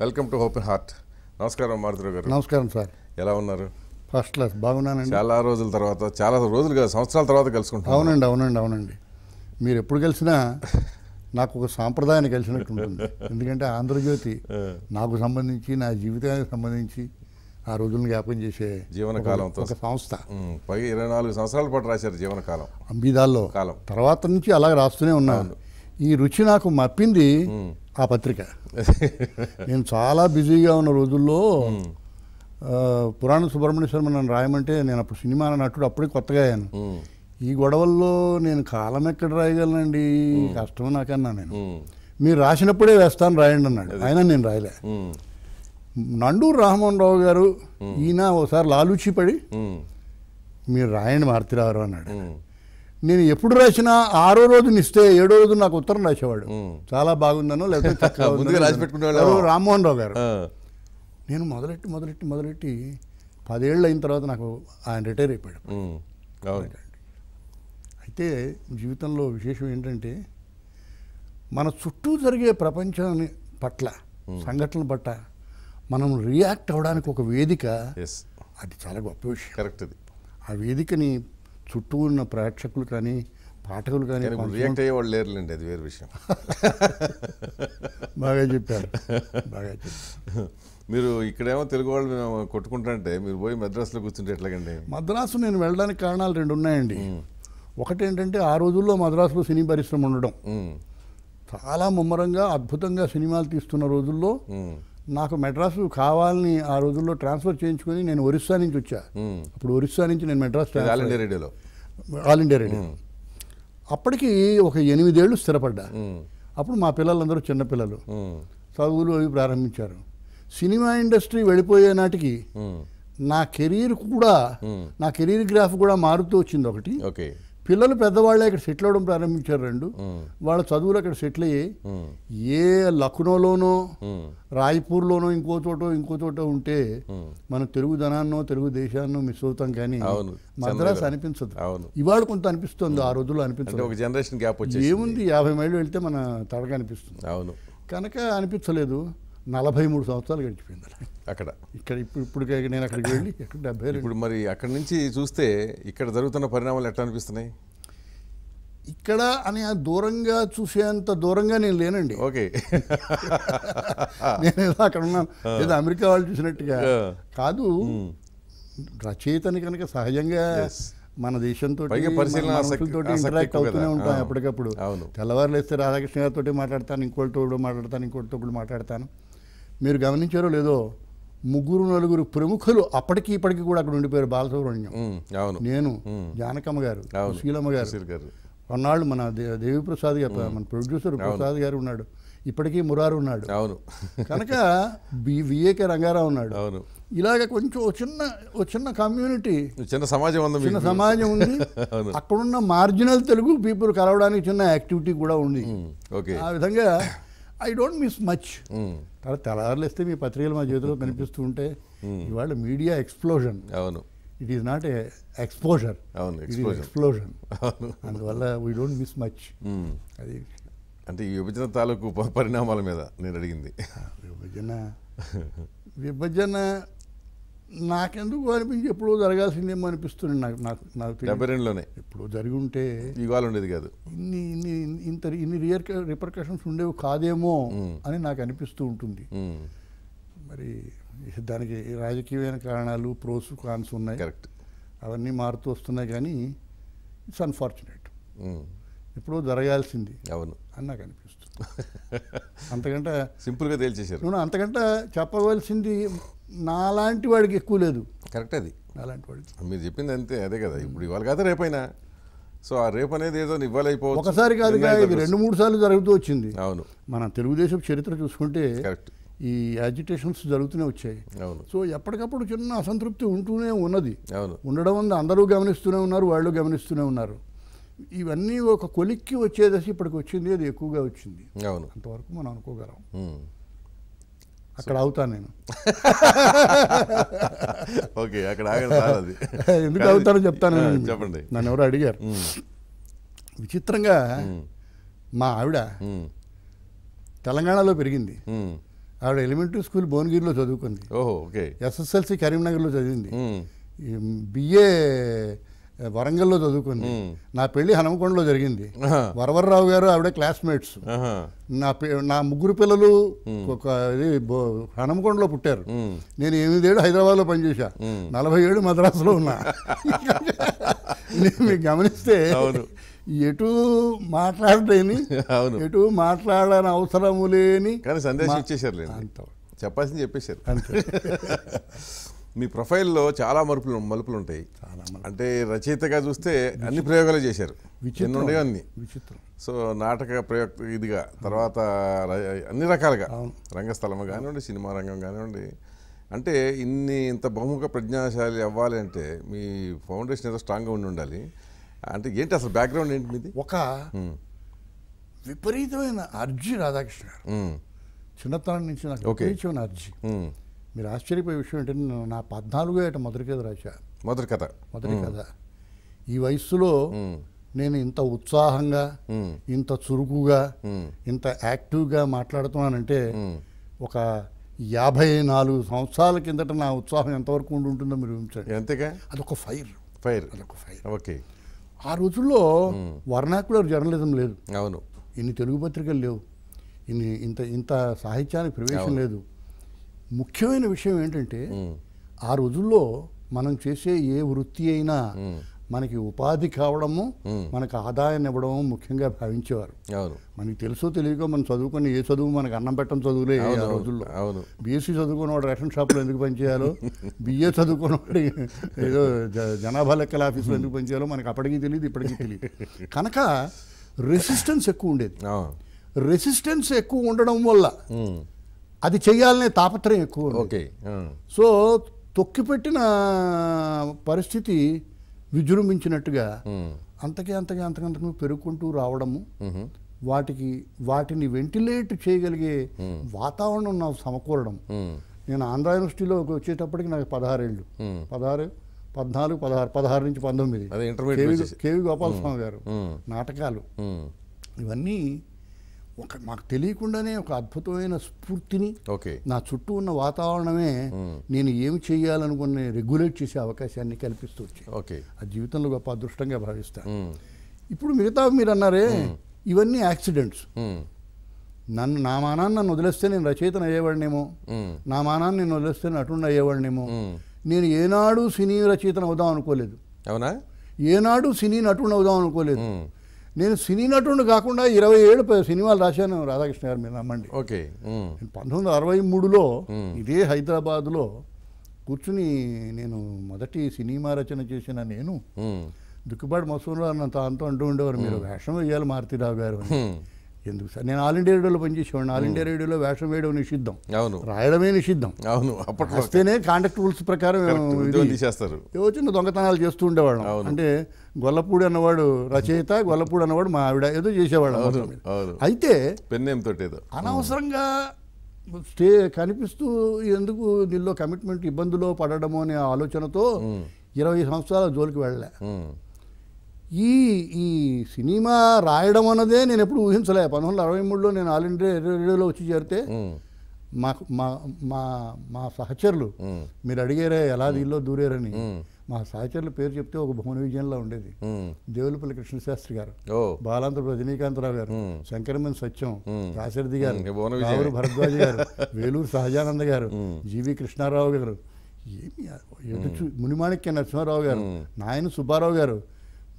Welcome to open heart నమస్కారం మారుతురావు గారు నమస్కారం సార్ ఎలా ఉన్నారు ఫస్ట్ క్లాస్ బాగున్నానండి చాలా రోజుల తర్వాత చాలా రోజులుగా సంవత్సరాల తర్వాత కలుసుకుంటాం అవునండి అవునండి అవునండి మీరు ఎప్పుడు కలిసినా నాకు ఒక సాంప్రదాయాన్ని కలిసినట్టు ఉంటుంది ఎందుకంటే ఆంధ్రజ్యోతి నాకు సంబంధించి నా జీవితానికి సంబంధించి ఆ రోజులను జ్ఞాపకం చేసే జీవనకాలంతో ఒక సంస్థ పై ఇరవై నాలుగు సంవత్సరాల పాటు రాశారు జీవనకాలం అంబిదాల్లో కాలం తర్వాత నుంచి అలా రాస్తూనే ఉన్నాను ఈ రుచి నాకు మప్పింది ఆ పత్రిక నేను చాలా బిజీగా ఉన్న రోజుల్లో పురాణ శర్మ నన్ను రాయమంటే నేను అప్పుడు సినిమా నటుడు అప్పుడే కొత్తగా అయ్యాను ఈ గొడవల్లో నేను కాలం ఎక్కడ రాయగలనండి కష్టం నాకన్నా నేను మీరు రాసినప్పుడే వేస్తాను రాయండి అన్నాడు ఆయన నేను రాయలే నండూరు రామ్మోహన్ రావు గారు ఈయన ఒకసారి లాలూచి పడి మీరు రాయండి మారుతిరావు అన్నాడు నేను ఎప్పుడు రాసినా ఆరో రోజుని ఇస్తే ఏడో రోజు నాకు ఉత్తరం రాసేవాడు చాలా బాగుందనో లేకపోతే రాసి పెట్టుకునేవాడు రామ్మోహన్ రావు గారు నేను మొదలెట్టి మొదలెట్టి మొదలెట్టి పదేళ్ళు అయిన తర్వాత నాకు ఆయన రిటైర్ అయిపోయాడు అయితే జీవితంలో విశేషం ఏంటంటే మన చుట్టూ జరిగే ప్రపంచాన్ని పట్ల సంఘటనల పట్ల మనం రియాక్ట్ అవడానికి ఒక వేదిక అది చాలా గొప్ప విషయం కరెక్ట్ అది ఆ వేదికని చుట్టూ ఉన్న ప్రేక్షకులు కానీ పాఠకులు కానీ రియాక్ట్ అయ్యేవాళ్ళు లేరులేండి అది వేరే విషయం బాగా చెప్పారు బాగా చెప్పారు మీరు ఇక్కడేమో తెలుగు వాళ్ళు మేము కొట్టుకుంటారంటే మీరు పోయి మద్రాసులో కూర్చుంటే ఎట్లాగండి మద్రాసు నేను వెళ్ళడానికి కారణాలు రెండు ఉన్నాయండి ఒకటి ఏంటంటే ఆ రోజుల్లో మద్రాసులో సినీ పరిశ్రమ ఉండడం చాలా ముమ్మరంగా అద్భుతంగా సినిమాలు తీస్తున్న రోజుల్లో నాకు మెడ్రాసు కావాలని ఆ రోజుల్లో ట్రాన్స్ఫర్ చేయించుకుని నేను ఒరిస్సా నుంచి వచ్చా అప్పుడు ఒరిస్సా నుంచి నేను మెడ్రాస్ ఆల్ ఇండియా రేడియోలో ఆల్ ఇండియా రేడియో అప్పటికి ఒక ఎనిమిదేళ్ళు స్థిరపడ్డా అప్పుడు మా పిల్లలందరూ చిన్నపిల్లలు చదువులు అవి ప్రారంభించారు సినిమా ఇండస్ట్రీ వెళ్ళిపోయే నాటికి నా కెరీర్ కూడా నా కెరీర్ గ్రాఫ్ కూడా మారుతూ వచ్చింది ఒకటి ఓకే పిల్లలు పెద్దవాళ్ళే ఇక్కడ సెటిల్ అవ్వడం ప్రారంభించారు రెండు వాళ్ళ చదువులు అక్కడ సెటిల్ అయ్యి ఏ లక్నోలోనో రాయ్పూర్లోనో ఇంకో చోటో ఇంకో చోట ఉంటే మన తెలుగు ధనాన్నో తెలుగు దేశాన్నో మిస్ అవుతాం కానీ మద్రాసు అనిపించదు ఇవాళ కొంత అనిపిస్తుంది ఆ రోజుల్లో అనిపించదు ఒక జనరేషన్ గ్యాప్ ఏముంది యాభై మైళ్ళు వెళ్తే మన తడగా అనిపిస్తుంది కనుక అనిపించలేదు నలభై మూడు సంవత్సరాలు గడిచిపోయింది అక్కడ ఇక్కడ ఇప్పుడు ఇప్పుడు నేను అక్కడికి వెళ్ళి ఇక్కడ డెబ్బై ఇప్పుడు మరి అక్కడ నుంచి చూస్తే ఇక్కడ జరుగుతున్న పరిణామాలు ఎట్లా అనిపిస్తున్నాయి ఇక్కడ అని దూరంగా చూసేంత దూరంగా నేను లేనండి ఓకే నేను ఏదో అక్కడ ఉన్నాను ఏదో అమెరికా వాళ్ళు చూసినట్టుగా కాదు రచయితని కనుక సహజంగా మన దేశంతో ఇంటరాక్ట్ అవుతూనే ఉంటాం ఎప్పటికప్పుడు తెల్లవారులు వేస్తే రాధాకృష్ణ గారితో మాట్లాడతాను ఇంకోటితో మాట్లాడతాను ఇంకోటితో మాట్లాడతాను మీరు గమనించారో లేదో ముగ్గురు నలుగురు ప్రముఖులు అప్పటికి ఇప్పటికి కూడా అక్కడ ఉండిపోయారు బాలసుబ్రహ్మణ్యం నేను జానకమ్మ గారు సుశీలమ్మ గారు కొన్నాళ్ళు మన దేవి ప్రసాద్ గారు మన ప్రొడ్యూసర్ ప్రసాద్ గారు ఉన్నాడు ఇప్పటికీ మురారు ఉన్నాడు అవును కనుక బి విఏకే రంగారావు ఉన్నాడు అవును ఇలాగ కొంచెం చిన్న చిన్న కమ్యూనిటీ చిన్న సమాజం ఉంది చిన్న సమాజం ఉంది అక్కడున్న మార్జినల్ తెలుగు పీపుల్ కలవడానికి చిన్న యాక్టివిటీ కూడా ఉంది ఆ విధంగా ఐ డోంట్ మిస్ మచ్ తర్వాత తెల్లారులేస్తే మీ పత్రికలు మా చేతిలో కనిపిస్తూ ఉంటే hmm. ఇవాళ మీడియా ఎక్స్ప్లోజన్ అవును it is not a exposure అవును ఎక్స్ప్లోజన్ అవును అందువల్ల వీ డోంట్ మిస్ మచ్ అది అంటే ఈ విభజన తాలూకు పరిణామాల మీద నేను అడిగింది విభజన విభజన నాకెందుకు అనిపించి ఎప్పుడో జరగాల్సిందేమో అనిపిస్తుంది నాకు నాకు నాకు డెబ్బై రెండులోనే ఎప్పుడో జరిగి ఉంటే ఇవాళ ఉండేది కాదు ఇన్ని ఇన్ని ఇంత ఇన్ని రియర్ రిపర్కషన్స్ ఉండేవి కాదేమో అని నాకు అనిపిస్తూ ఉంటుంది మరి దానికి రాజకీయమైన కారణాలు ప్రోస్ కాన్స్ ఉన్నాయి కరెక్ట్ అవన్నీ మారుతూ వస్తున్నాయి కానీ ఇట్స్ అన్ఫార్చునేట్ ఎప్పుడో జరగాల్సింది అవును అని నాకు అనిపిస్తుంది అంతకంటే సింపుల్గా తేల్చేశారు అంతకంటే చెప్పవలసింది నాలాంటి వాడికి ఎక్కువ లేదు కరెక్ట్ అది నాలాంటి వాడికి మీరు చెప్పింది అంతే అదే కదా ఇప్పుడు ఇవాళ కాదు రేపైనా సో ఆ రేపు అనేది ఏదో ఇవ్వాలైపోవచ్చు ఒకసారి కాదు ఇది రెండు మూడు సార్లు జరుగుతూ వచ్చింది అవును మన తెలుగుదేశం చరిత్ర చూసుకుంటే ఈ యాజిటేషన్స్ జరుగుతూనే వచ్చాయి అవును సో ఎప్పటికప్పుడు చిన్న అసంతృప్తి ఉంటూనే ఉన్నది అవును ఉండడం వల్ల అందరూ గమనిస్తూనే ఉన్నారు వాళ్ళు గమనిస్తూనే ఉన్నారు ఇవన్నీ ఒక కొలిక్కి వచ్చేదసి ఇప్పటికి వచ్చింది అది ఎక్కువగా వచ్చింది అవును అంతవరకు మనం అనుకోగలం అక్కడ అవుతాను నేను ఓకే అక్కడ ఎందుకు అవుతానో చెప్తాను చెప్పండి నన్ను ఎవరు అడిగారు hmm. విచిత్రంగా hmm. మా ఆవిడ hmm. తెలంగాణలో పెరిగింది ఆవిడ ఎలిమెంటరీ స్కూల్ భువనగిరిలో చదువుకుంది ఓకే ఎస్ఎస్ఎల్సి కరీంనగర్లో చదివింది బిఏ వరంగల్లో చదువుకుంది నా పెళ్లి హనుమకొండలో జరిగింది వరవరరావు గారు ఆవిడ క్లాస్మేట్స్ నా నా ముగ్గురు పిల్లలు ఒక ఇది హనుమకొండలో పుట్టారు నేను ఎనిమిదేళ్ళు హైదరాబాద్లో పనిచేశా నలభై ఏడు మద్రాసులో ఉన్నా నేను గమనిస్తే ఎటు మాట్లాడలేని ఎటు మాట్లాడని అవసరము లేని కానీ సందేశం ఇచ్చేసారు చెప్పాల్సింది చెప్పేశారు అంతే మీ ప్రొఫైల్లో చాలా మరుపులు మలుపులు ఉంటాయి అంటే రచయితగా చూస్తే అన్ని ప్రయోగాలు చేశారు చిన్నుండే అన్ని విచిత్రం సో నాటక ప్రయోగ ఇదిగా తర్వాత అన్ని రకాలుగా రంగస్థలం కానివ్వండి సినిమా రంగం కానివ్వండి అంటే ఇన్ని ఇంత బహుముఖ ప్రజ్ఞాశాలి అవ్వాలి అంటే మీ ఫౌండేషన్ ఏదో స్ట్రాంగ్గా ఉండి ఉండాలి అంటే ఏంటి అసలు బ్యాక్గ్రౌండ్ ఏంటి మీది ఒక విపరీతమైన అర్జీ రాధాకృష్ణ గారు చిన్నతనం నుంచి నాకు అర్జీ మీరు ఆశ్చర్యపోయే విషయం ఏంటంటే నేను నా పద్నాలుగో ఏట మొదటి కథ రాశా మొదటి కథ మొదటి కథ ఈ వయస్సులో నేను ఇంత ఉత్సాహంగా ఇంత చురుకుగా ఇంత యాక్టివ్గా మాట్లాడుతున్నానంటే ఒక యాభై నాలుగు సంవత్సరాల కిందట నా ఉత్సాహం ఎంతవరకు ఉండి ఉంటుందో మీరు ఉంచండి అంతేగా అదొక ఫైర్ ఫైర్ అదొక ఫైర్ ఓకే ఆ రోజుల్లో వర్ణాకులర్ జర్నలిజం లేదు అవును ఇన్ని తెలుగు పత్రికలు లేవు ఇన్ని ఇంత ఇంత సాహిత్యానికి ప్రవేశం లేదు ముఖ్యమైన విషయం ఏంటంటే ఆ రోజుల్లో మనం చేసే ఏ వృత్తి అయినా మనకి ఉపాధి కావడము మనకు ఆదాయాన్ని ఇవ్వడము ముఖ్యంగా భావించేవారు మనకి తెలుసో తెలియకో మనం చదువుకుని ఏ చదువు మనకు అన్నం పెట్టడం చదువులే ఆ రోజుల్లో బీఎస్సీ చదువుకున్న వాడు రేషన్ షాప్లో ఎందుకు పనిచేయాలో బిఏ చదువుకున్న ఏదో జనాభా లెక్కల ఆఫీసులో ఎందుకు పనిచేయాలో మనకు అప్పటికీ తెలియదు ఇప్పటికీ తెలియదు కనుక రెసిస్టెన్స్ ఎక్కువ ఉండేది రెసిస్టెన్స్ ఎక్కువ ఉండడం వల్ల అది చేయాలనే తాపత్రయం ఎక్కువ ఓకే సో తొక్కిపెట్టిన పరిస్థితి విజృంభించినట్టుగా అంతకే అంతకే అంతకంతకు పెరుగుకుంటూ రావడము వాటికి వాటిని వెంటిలేట్ చేయగలిగే వాతావరణం నాకు సమకూరడం నేను ఆంధ్ర యూనివర్సిటీలో వచ్చేటప్పటికి నాకు పదహారేళ్ళు పదహారు పద్నాలుగు పదహారు పదహారు నుంచి పంతొమ్మిది కేవి గోపాలస్వామి గారు నాటకాలు ఇవన్నీ ఒక మాకు తెలియకుండానే ఒక అద్భుతమైన స్ఫూర్తిని ఓకే నా చుట్టూ ఉన్న వాతావరణమే నేను ఏమి చేయాలనుకుని రెగ్యులేట్ చేసే అవకాశాన్ని కల్పిస్తూ వచ్చాయి ఓకే ఆ జీవితంలో గొప్ప అదృష్టంగా భావిస్తాను ఇప్పుడు మిగతా మీరు అన్నారే ఇవన్నీ యాక్సిడెంట్స్ నన్ను నా మానాన్ని నన్ను వదిలేస్తే నేను రచయితను అయ్యేవాడినేమో నా మానాన్ని నేను వదిలేస్తే నేను అటుండి అయ్యేవాడినేమో నేను ఏనాడు సినీ రచయితను అవుదాం అనుకోలేదు అవునా ఏనాడు సినీ నటుడు అవుదాం అనుకోలేదు నేను సినీ నటుడు కాకుండా ఇరవై ఏడు సినిమాలు రాశాను రాధాకృష్ణ గారు మీరు నమ్మండి ఓకే పంతొమ్మిది వందల అరవై మూడులో ఇదే హైదరాబాద్లో కూర్చుని నేను మొదటి సినిమా రచన చేసిన నేను దుక్కుబాటు మసూరులో అన్న అంటూ అంటూ ఉండేవారు మీరు వేషం వేయాలి మారుతిరావు గారు అని ఎందుకు సార్ నేను ఆల్ ఇండియా రేడియోలో పనిచేసేవాడిని ఆల్ ఇండియా రేడియోలో వేషం వేయడం నిషిద్ధం అవును రాయడమే నిషిద్ధం అవును అప్పట్లో వస్తేనే కాంటాక్ట్ రూల్స్ ప్రకారం తీసేస్తారు ఏవో చిన్న దొంగతనాలు చేస్తూ ఉండేవాళ్ళం అంటే గొల్లపూడి అన్నవాడు రచయిత గొల్లపూడి అన్నవాడు మా ఆవిడ ఏదో చేసేవాళ్ళం అయితే పెన్నేంతో తోటేదో అనవసరంగా స్టే కనిపిస్తూ ఎందుకు దీనిలో కమిట్మెంట్ ఇబ్బందులో పడడము అనే ఆలోచనతో ఇరవై సంవత్సరాల జోలికి వెళ్ళలే ఈ ఈ సినిమా రాయడం అన్నదే నేను ఎప్పుడు ఊహించలే పంతొమ్మిది వందల అరవై మూడులో నేను ఆల్ ఇండియా రేడియోలో వచ్చి చేరితే మా మా మా సహచరులు మీరు అడిగారే ఎలా దీనిలో దూరారని మా సహచరుల పేరు చెప్తే ఒక భువన విజయంలో ఉండేది దేవులపల్లి కృష్ణశాస్త్రి గారు బాలాంతపురం రజనీకాంతరావు గారు శంకరమన్ సత్యం దాశరథి గారు రావులు భరద్వాజ్ గారు వేలూరు సహజానంద గారు జీవి కృష్ణారావు గారు ఏమి ఎటు మునిమాణిక్య నరసింహారావు గారు నాయన సుబ్బారావు గారు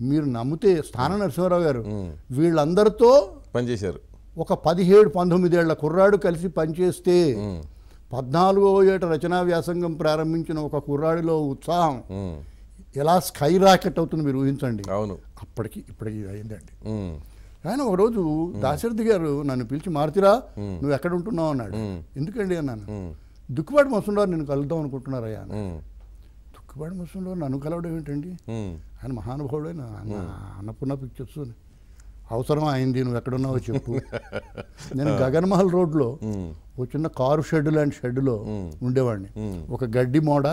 మీరు నమ్మితే స్థాన నరసింహారావు గారు వీళ్ళందరితో పనిచేశారు ఒక పదిహేడు పంతొమ్మిదేళ్ల కుర్రాడు కలిసి పనిచేస్తే పద్నాలుగో ఏట రచనా వ్యాసంగం ప్రారంభించిన ఒక కుర్రాడిలో ఉత్సాహం ఎలా స్కై రాకెట్ అవుతుంది మీరు ఊహించండి అవును అప్పటికి ఇప్పటికి అయిందండి ఆయన ఒకరోజు దాశరథి గారు నన్ను పిలిచి మారుతిరా నువ్వు ఎక్కడ ఉంటున్నావు అన్నాడు ఎందుకండి అన్నాను దుక్కుబాటి మసంలో నేను కలుద్దాం అనుకుంటున్నారయ్యా దుక్కుబాటి మసంలో నన్ను కలవడం ఏంటండి ఆయన మహానుభావుడైన అన్నపూర్ణ పిక్చర్స్ అవసరం అయింది నువ్వు ఎక్కడున్నావో చెప్పు నేను గగన్మహల్ రోడ్లో ఓ చిన్న కారు షెడ్ లాంటి షెడ్లో ఉండేవాడిని ఒక గడ్డి మోడ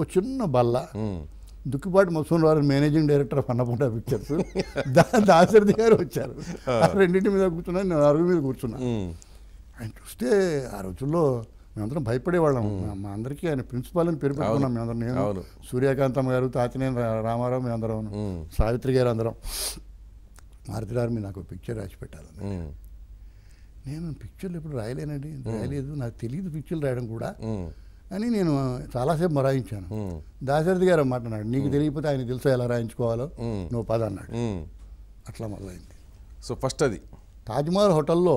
ఓ చిన్న బల్ల దుక్కిపాటి వారి managing director of Annapurna pictures Dasarathi garu వచ్చారు రెండింటి మీద కూర్చున్నా నేను అరుగు మీద కూర్చున్నా ఆయన చూస్తే ఆ రోజుల్లో మేమందరం భయపడేవాళ్ళం మా అందరికీ ఆయన ప్రిన్సిపాల్ అని పేరు పెట్టుకున్నాం మేమందరం నేను సూర్యకాంతం గారు తాతినేని రామారావు మేమందరం సావిత్రి గారు అందరం మారుతిరారు మీరు నాకు పిక్చర్ రాసి పెట్టాలని నేను పిక్చర్లు ఎప్పుడు రాయలేనండి రాయలేదు నాకు తెలియదు పిక్చర్లు రాయడం కూడా అని నేను చాలాసేపు మరాయించాను దాశరథి గారు మాట్లాడు నీకు తెలియకపోతే ఆయన తెలుసా ఎలా రాయించుకోవాలో నువ్వు పద అన్నాడు అట్లా మొదలైంది సో ఫస్ట్ అది తాజ్మహల్ హోటల్లో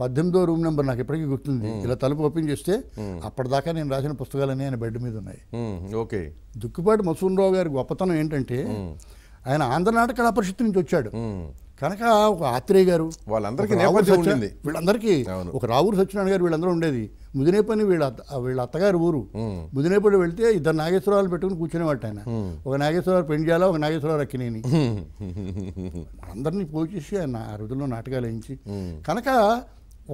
పద్దెనిమిదో రూమ్ నెంబర్ నాకు ఇప్పటికీ గుర్తుంది ఇలా తలుపు ఓపెన్ చేస్తే అప్పటిదాకా నేను రాసిన పుస్తకాలన్నీ ఆయన బెడ్ మీద ఉన్నాయి ఓకే దుక్కుపాటి మసూన్ రావు గారి గొప్పతనం ఏంటంటే ఆయన ఆంధ్ర నాటకాల పరిషత్ నుంచి వచ్చాడు కనుక ఒక ఆత్రేయ గారు వాళ్ళందరికీ ఉండింది వీళ్ళందరికీ ఒక రావూరు సత్యనారాయణ గారు వీళ్ళందరూ ఉండేది ముదినేపల్లి వీళ్ళ వీళ్ళ అత్తగారు ఊరు ముదినేపల్లి వెళ్తే ఇద్దరు నాగేశ్వరరాలు పెట్టుకుని కూర్చునేవాట ఆయన ఒక నాగేశ్వరరావు చేయాలా ఒక నాగేశ్వరరావు అక్కినేని అందరినీ పోచేసి ఆయన ఆ రోజుల్లో నాటకాలు వేయించి కనుక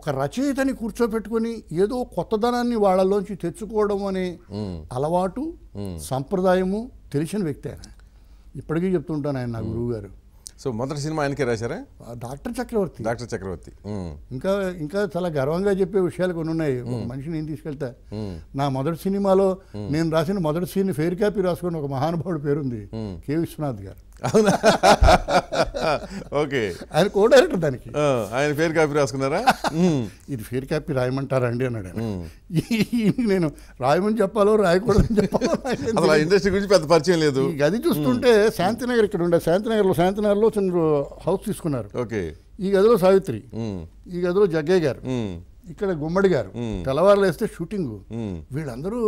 ఒక రచయితని కూర్చోపెట్టుకొని ఏదో కొత్తదనాన్ని వాళ్ళలోంచి తెచ్చుకోవడం అనే అలవాటు సంప్రదాయము తెలిసిన వ్యక్తి ఆయన ఇప్పటికీ చెప్తుంటాను ఆయన నా గురువు గారు సో మొదటి సినిమా ఆయనకే రాశారా డాక్టర్ చక్రవర్తి డాక్టర్ చక్రవర్తి ఇంకా ఇంకా చాలా గర్వంగా చెప్పే విషయాలు కొన్ని ఉన్నాయి మనిషి నేను తీసుకెళ్తా నా మొదటి సినిమాలో నేను రాసిన మొదటి సీన్ ఫెయిర్ కాపీ రాసుకుని ఒక మహానుభావుడు పేరుంది కె విశ్వనాథ్ గారు అవునా ఓకే ఆయన కో డైరెక్టర్ దానికి ఆయన ఫేర్ కాపీ రాసుకున్నారా ఇది ఫేర్ కాపీ రాయమంటారా అండి అన్నాడు నేను రాయమని చెప్పాలో రాయకూడదని చెప్పాలో అసలు ఇండస్ట్రీ గురించి పెద్ద పరిచయం లేదు గది చూస్తుంటే శాంతినగర్ ఇక్కడ ఉండే శాంతినగర్లో శాంతినగర్లో చిన్న హౌస్ తీసుకున్నారు ఓకే ఈ గదిలో సావిత్రి ఈ గదిలో జగ్గయ్య గారు ఇక్కడ గుమ్మడి గారు తెల్లవారులు వేస్తే షూటింగ్ వీళ్ళందరూ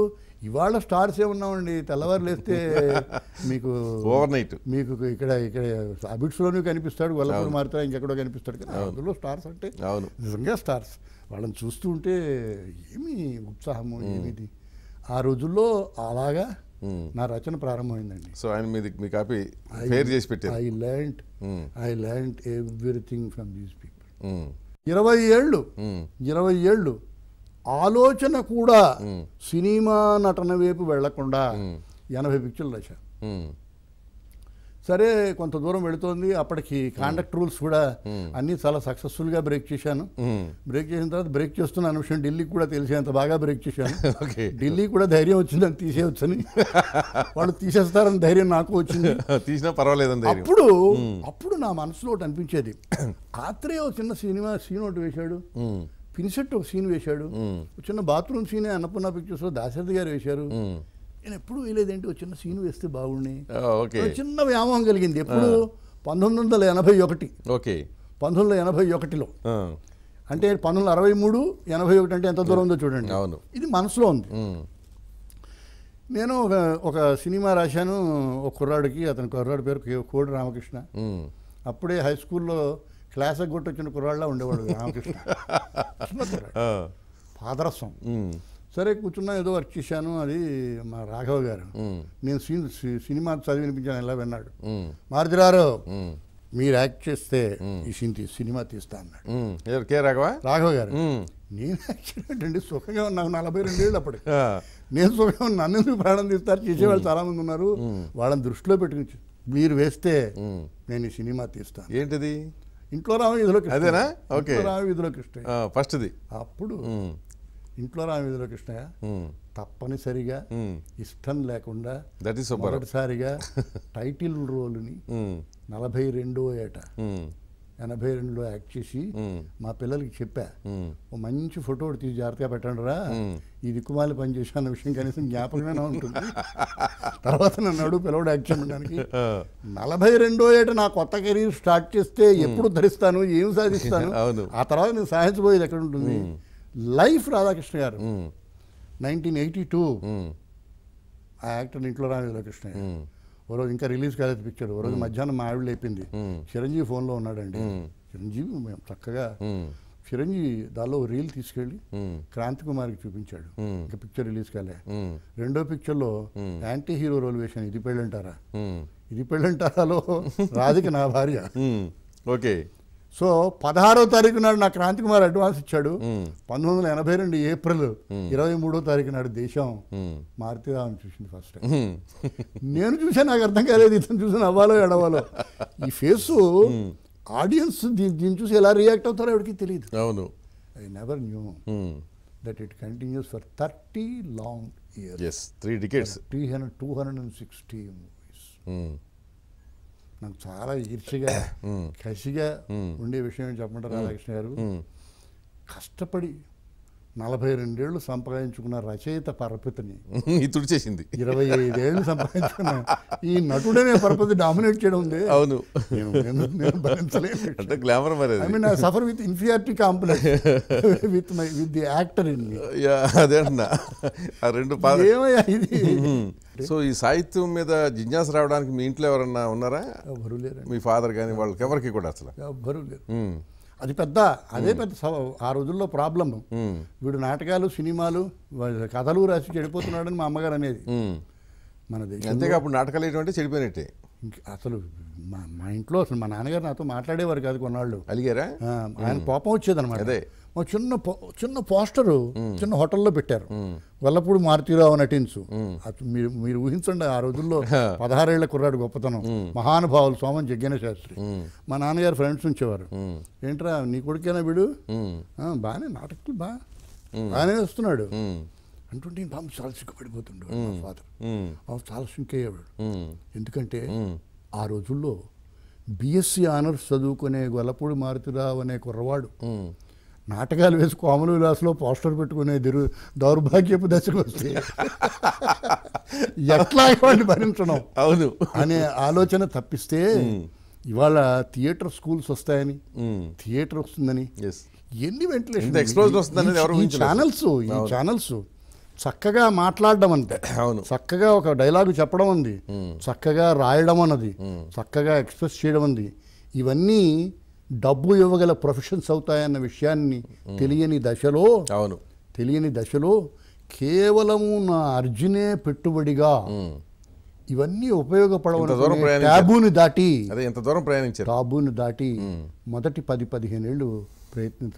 ఇవాళ స్టార్స్ ఏమున్నామండి తెల్లవారు లేస్తే మీకు ఓవర్ నైట్ మీకు ఇక్కడ ఇక్కడ అబిట్స్లోనూ కనిపిస్తాడు గొల్లపూడి మారుతా ఇంకెక్కడో కనిపిస్తాడు కానీ అందులో స్టార్స్ అంటే నిజంగా స్టార్స్ వాళ్ళని చూస్తూ ఉంటే ఏమి ఉత్సాహము ఏమిటి ఆ రోజుల్లో అలాగా నా రచన ప్రారంభమైందండి సో ఆయన మీది మీ కాపీ పేరు చేసి పెట్టారు I learn I learn everything from these people ఇరవై ఏళ్ళు ఇరవై ఏళ్ళు ఆలోచన కూడా సినిమా నటన వైపు వెళ్లకుండా ఎనభై పిక్చర్లు రాశా సరే కొంత దూరం వెళుతోంది అప్పటికి కాండక్ట్ రూల్స్ కూడా అన్ని చాలా సక్సెస్ఫుల్గా బ్రేక్ చేశాను బ్రేక్ చేసిన తర్వాత బ్రేక్ చేస్తున్న విషయం ఢిల్లీకి కూడా తెలిసేంత బాగా బ్రేక్ చేశాను ఢిల్లీ కూడా ధైర్యం వచ్చింది అని తీసేయొచ్చని వాళ్ళు తీసేస్తారని ధైర్యం నాకు వచ్చింది తీసినా పర్వాలేదండి అప్పుడు అప్పుడు నా మనసులో అనిపించేది ఆత్రేయ చిన్న సినిమా సీన్ ఒకటి వేశాడు పిన్సెట్ ఒక సీన్ వేశాడు చిన్న బాత్రూమ్ సీనే అన్నపూర్ణ పిక్చర్స్లో దాశరథి గారు వేశారు నేను ఎప్పుడు వీలేదేంటి ఒక చిన్న సీన్ వేస్తే బాగుండి చిన్న వ్యామోహం కలిగింది ఎప్పుడు పంతొమ్మిది వందల ఎనభై ఒకటి ఓకే పంతొమ్మిది వందల ఎనభై ఒకటిలో అంటే పంతొమ్మిది వందల అరవై మూడు ఎనభై ఒకటి అంటే ఎంత దూరం ఉందో చూడండి అవును ఇది మనసులో ఉంది నేను ఒక ఒక సినిమా రాశాను ఒక కుర్రాడికి అతని కుర్రాడి పేరు కోడి రామకృష్ణ అప్పుడే హై స్కూల్లో క్లాస్ కొట్టొచ్చిన కుర్రాళ్ళ ఉండేవాడు రామకృష్ణ పాదరసం సరే కూర్చున్నా ఏదో వర్క్ చేశాను అది మా రాఘవ గారు నేను సినిమా చదివి వినిపించాను ఎలా విన్నాడు మారుతిరారు మీరు యాక్ట్ చేస్తే ఈ సీన్ తీసి సినిమా తీస్తా అన్నాడు కే రాఘవ రాఘవ గారు నేను యాక్సిడెంట్ సుఖంగా ఉన్నాను నలభై ఏళ్ళు అప్పుడు నేను సుఖంగా ఉన్నాను నన్ను ప్రాణం తీస్తారు చేసేవాళ్ళు చాలామంది ఉన్నారు వాళ్ళని దృష్టిలో పెట్టుకుని మీరు వేస్తే నేను ఈ సినిమా తీస్తాను ఏంటిది ఇంట్లో రామ వీధిలో అదేనా ఓకే రామ వీధిలో కృష్ణయ్య ఫస్ట్ది అప్పుడు ఇంట్లో రామ వీధిలో కృష్ణయ్య తప్పనిసరిగా ఇష్టం లేకుండా దట్ ఈస్ మొదటిసారిగా టైటిల్ రోల్ని నలభై రెండో ఏట ఎనభై రెండులో యాక్ట్ చేసి మా పిల్లలకి చెప్పా ఓ మంచి ఫోటో తీసి జాగ్రత్తగా పెట్టండి రా ఈ దిక్కుమాలి పనిచేసా అన్న విషయం కనీసం జ్ఞాపకమైనా ఉంటుంది తర్వాత నన్ను పిల్లవాడు యాక్ట్ చేయడానికి నలభై రెండో ఏట నా కొత్త కెరీర్ స్టార్ట్ చేస్తే ఎప్పుడు ధరిస్తాను ఏం సాధిస్తాను ఆ తర్వాత నేను సాధించబోయేది ఎక్కడ ఉంటుంది life Radhakrishna garu nineteen eighty two ఆ యాక్టర్ ఇంట్లో రాధాకృష్ణ గారు ఓ రోజు ఇంకా రిలీజ్ కాలేదు పిక్చర్ ఓ రోజు మధ్యాహ్నం మా ఆవిడ లేపింది చిరంజీవి ఫోన్లో ఉన్నాడండి చిరంజీవి మేము చక్కగా చిరంజీవి దానిలో రీల్ తీసుకెళ్ళి క్రాంతి కుమార్కి చూపించాడు ఇంకా పిక్చర్ రిలీజ్ కాలే రెండో పిక్చర్లో యాంటీ హీరో రోల్ వేసాను ఇది పెళ్ళంటారా ఇది పెళ్ళంటారాలో రాధిక నా భార్య ఓకే సో పదహారో తారీఖు నాడు నా క్రాంతి కుమార్ అడ్వాన్స్ ఇచ్చాడు పంతొమ్మిది వందల ఎనభై రెండు ఏప్రిల్ ఇరవై మూడో తారీఖు నాడు దేశం మారుతిరావుని చూసింది ఫస్ట్ నేను చూసా నాకు అర్థం కాలేదు ఇతను చూసి నవ్వాలో ఎడవాలో ఈ ఫేస్ ఆడియన్స్ దీన్ని చూసి ఎలా రియాక్ట్ అవుతారో ఎవరికి తెలియదు అవును I never knew that it continues for thirty long years three decades three hundred two hundred and sixty movies నాకు చాలా ఈర్షగా కసిగా ఉండే విషయం చెప్పమంటారు రాధాకృష్ణ గారు కష్టపడి నలభై రెండేళ్లు సంపాదించుకున్న రచయిత పరపతిని ఇతడు చేసింది ఇరవై ఐదేళ్ళు సంపాదించుకున్న ఈ నటుడనే పరపతి డామినేట్ చేయడం ఉంది అవును అంటే గ్లామర్ మరి I mean suffer with inferiority complex with my with the actor in అదే అన్నా ఆ రెండు ఏమయ్యా ఇది సో ఈ సాహిత్యం మీద జిజ్ఞాస రావడానికి మీ ఇంట్లో ఎవరన్నా ఉన్నారా ఎవరు లేరు మీ ఫాదర్ కానీ వాళ్ళకి ఎవరికి కూడా అసలు ఎవరు లేరు అది పెద్ద అదే పెద్ద ఆ రోజుల్లో ప్రాబ్లం వీడు నాటకాలు సినిమాలు కథలు రాసి చెడిపోతున్నాడు అని మా అమ్మగారు అనేది మన అంతేగా అప్పుడు నాటకాలు ఏంటంటే చెడిపోయినట్టే అసలు మా మా ఇంట్లో అసలు మా నాన్నగారు నాతో మాట్లాడేవారు కాదు కొన్నాళ్ళు అలిగారా ఆయన కోపం వచ్చేదనమాట అదే మా చిన్న చిన్న పోస్టరు చిన్న హోటల్లో పెట్టారు వెళ్ళప్పుడు మారుతీరావు నటించు మీరు మీరు ఊహించండి ఆ రోజుల్లో పదహారేళ్ల కుర్రాడు గొప్పతనం మహానుభావులు సోమన్ జగ్గన శాస్త్రి మా నాన్నగారు ఫ్రెండ్స్ ఉంచేవారు ఏంట్రా నీ కొడుకేనా వీడు బాగానే నాటకులు బా బాగానే వస్తున్నాడు అంటుంటే బాబు చాలా సిగ్గుపడిపోతుండే మా ఫాదర్ చాలా సింకయ్యేవాడు ఎందుకంటే ఆ రోజుల్లో బిఎస్సి ఆనర్స్ చదువుకునే గొల్లపూడి మారుతిరావు అనే కుర్రవాడు నాటకాలు వేసి కోమల విలాస్లో పోస్టర్ పెట్టుకునే దిరు దౌర్భాగ్యపు దశకు వస్తే ఎట్లా వాడిని భరించడం అవును అనే ఆలోచన తప్పిస్తే ఇవాళ థియేటర్ స్కూల్స్ వస్తాయని థియేటర్ వస్తుందని ఎన్ని వెంటిలేషన్ ఛానల్స్ ఈ ఛానల్స్ చక్కగా మాట్లాడడం అంటే అవును చక్కగా ఒక డైలాగు చెప్పడం ఉంది చక్కగా రాయడం అన్నది చక్కగా ఎక్స్ప్రెస్ చేయడం ఉంది ఇవన్నీ డబ్బు ఇవ్వగల ప్రొఫెషన్స్ అవుతాయన్న విషయాన్ని తెలియని దశలో అవును తెలియని దశలో కేవలము నా అర్జునే పెట్టుబడిగా ఇవన్నీ ఉపయోగపడవని దాటి ఎంత దూరం దాటి మొదటి పది పదిహేను ఏళ్ళు ప్రయత్ని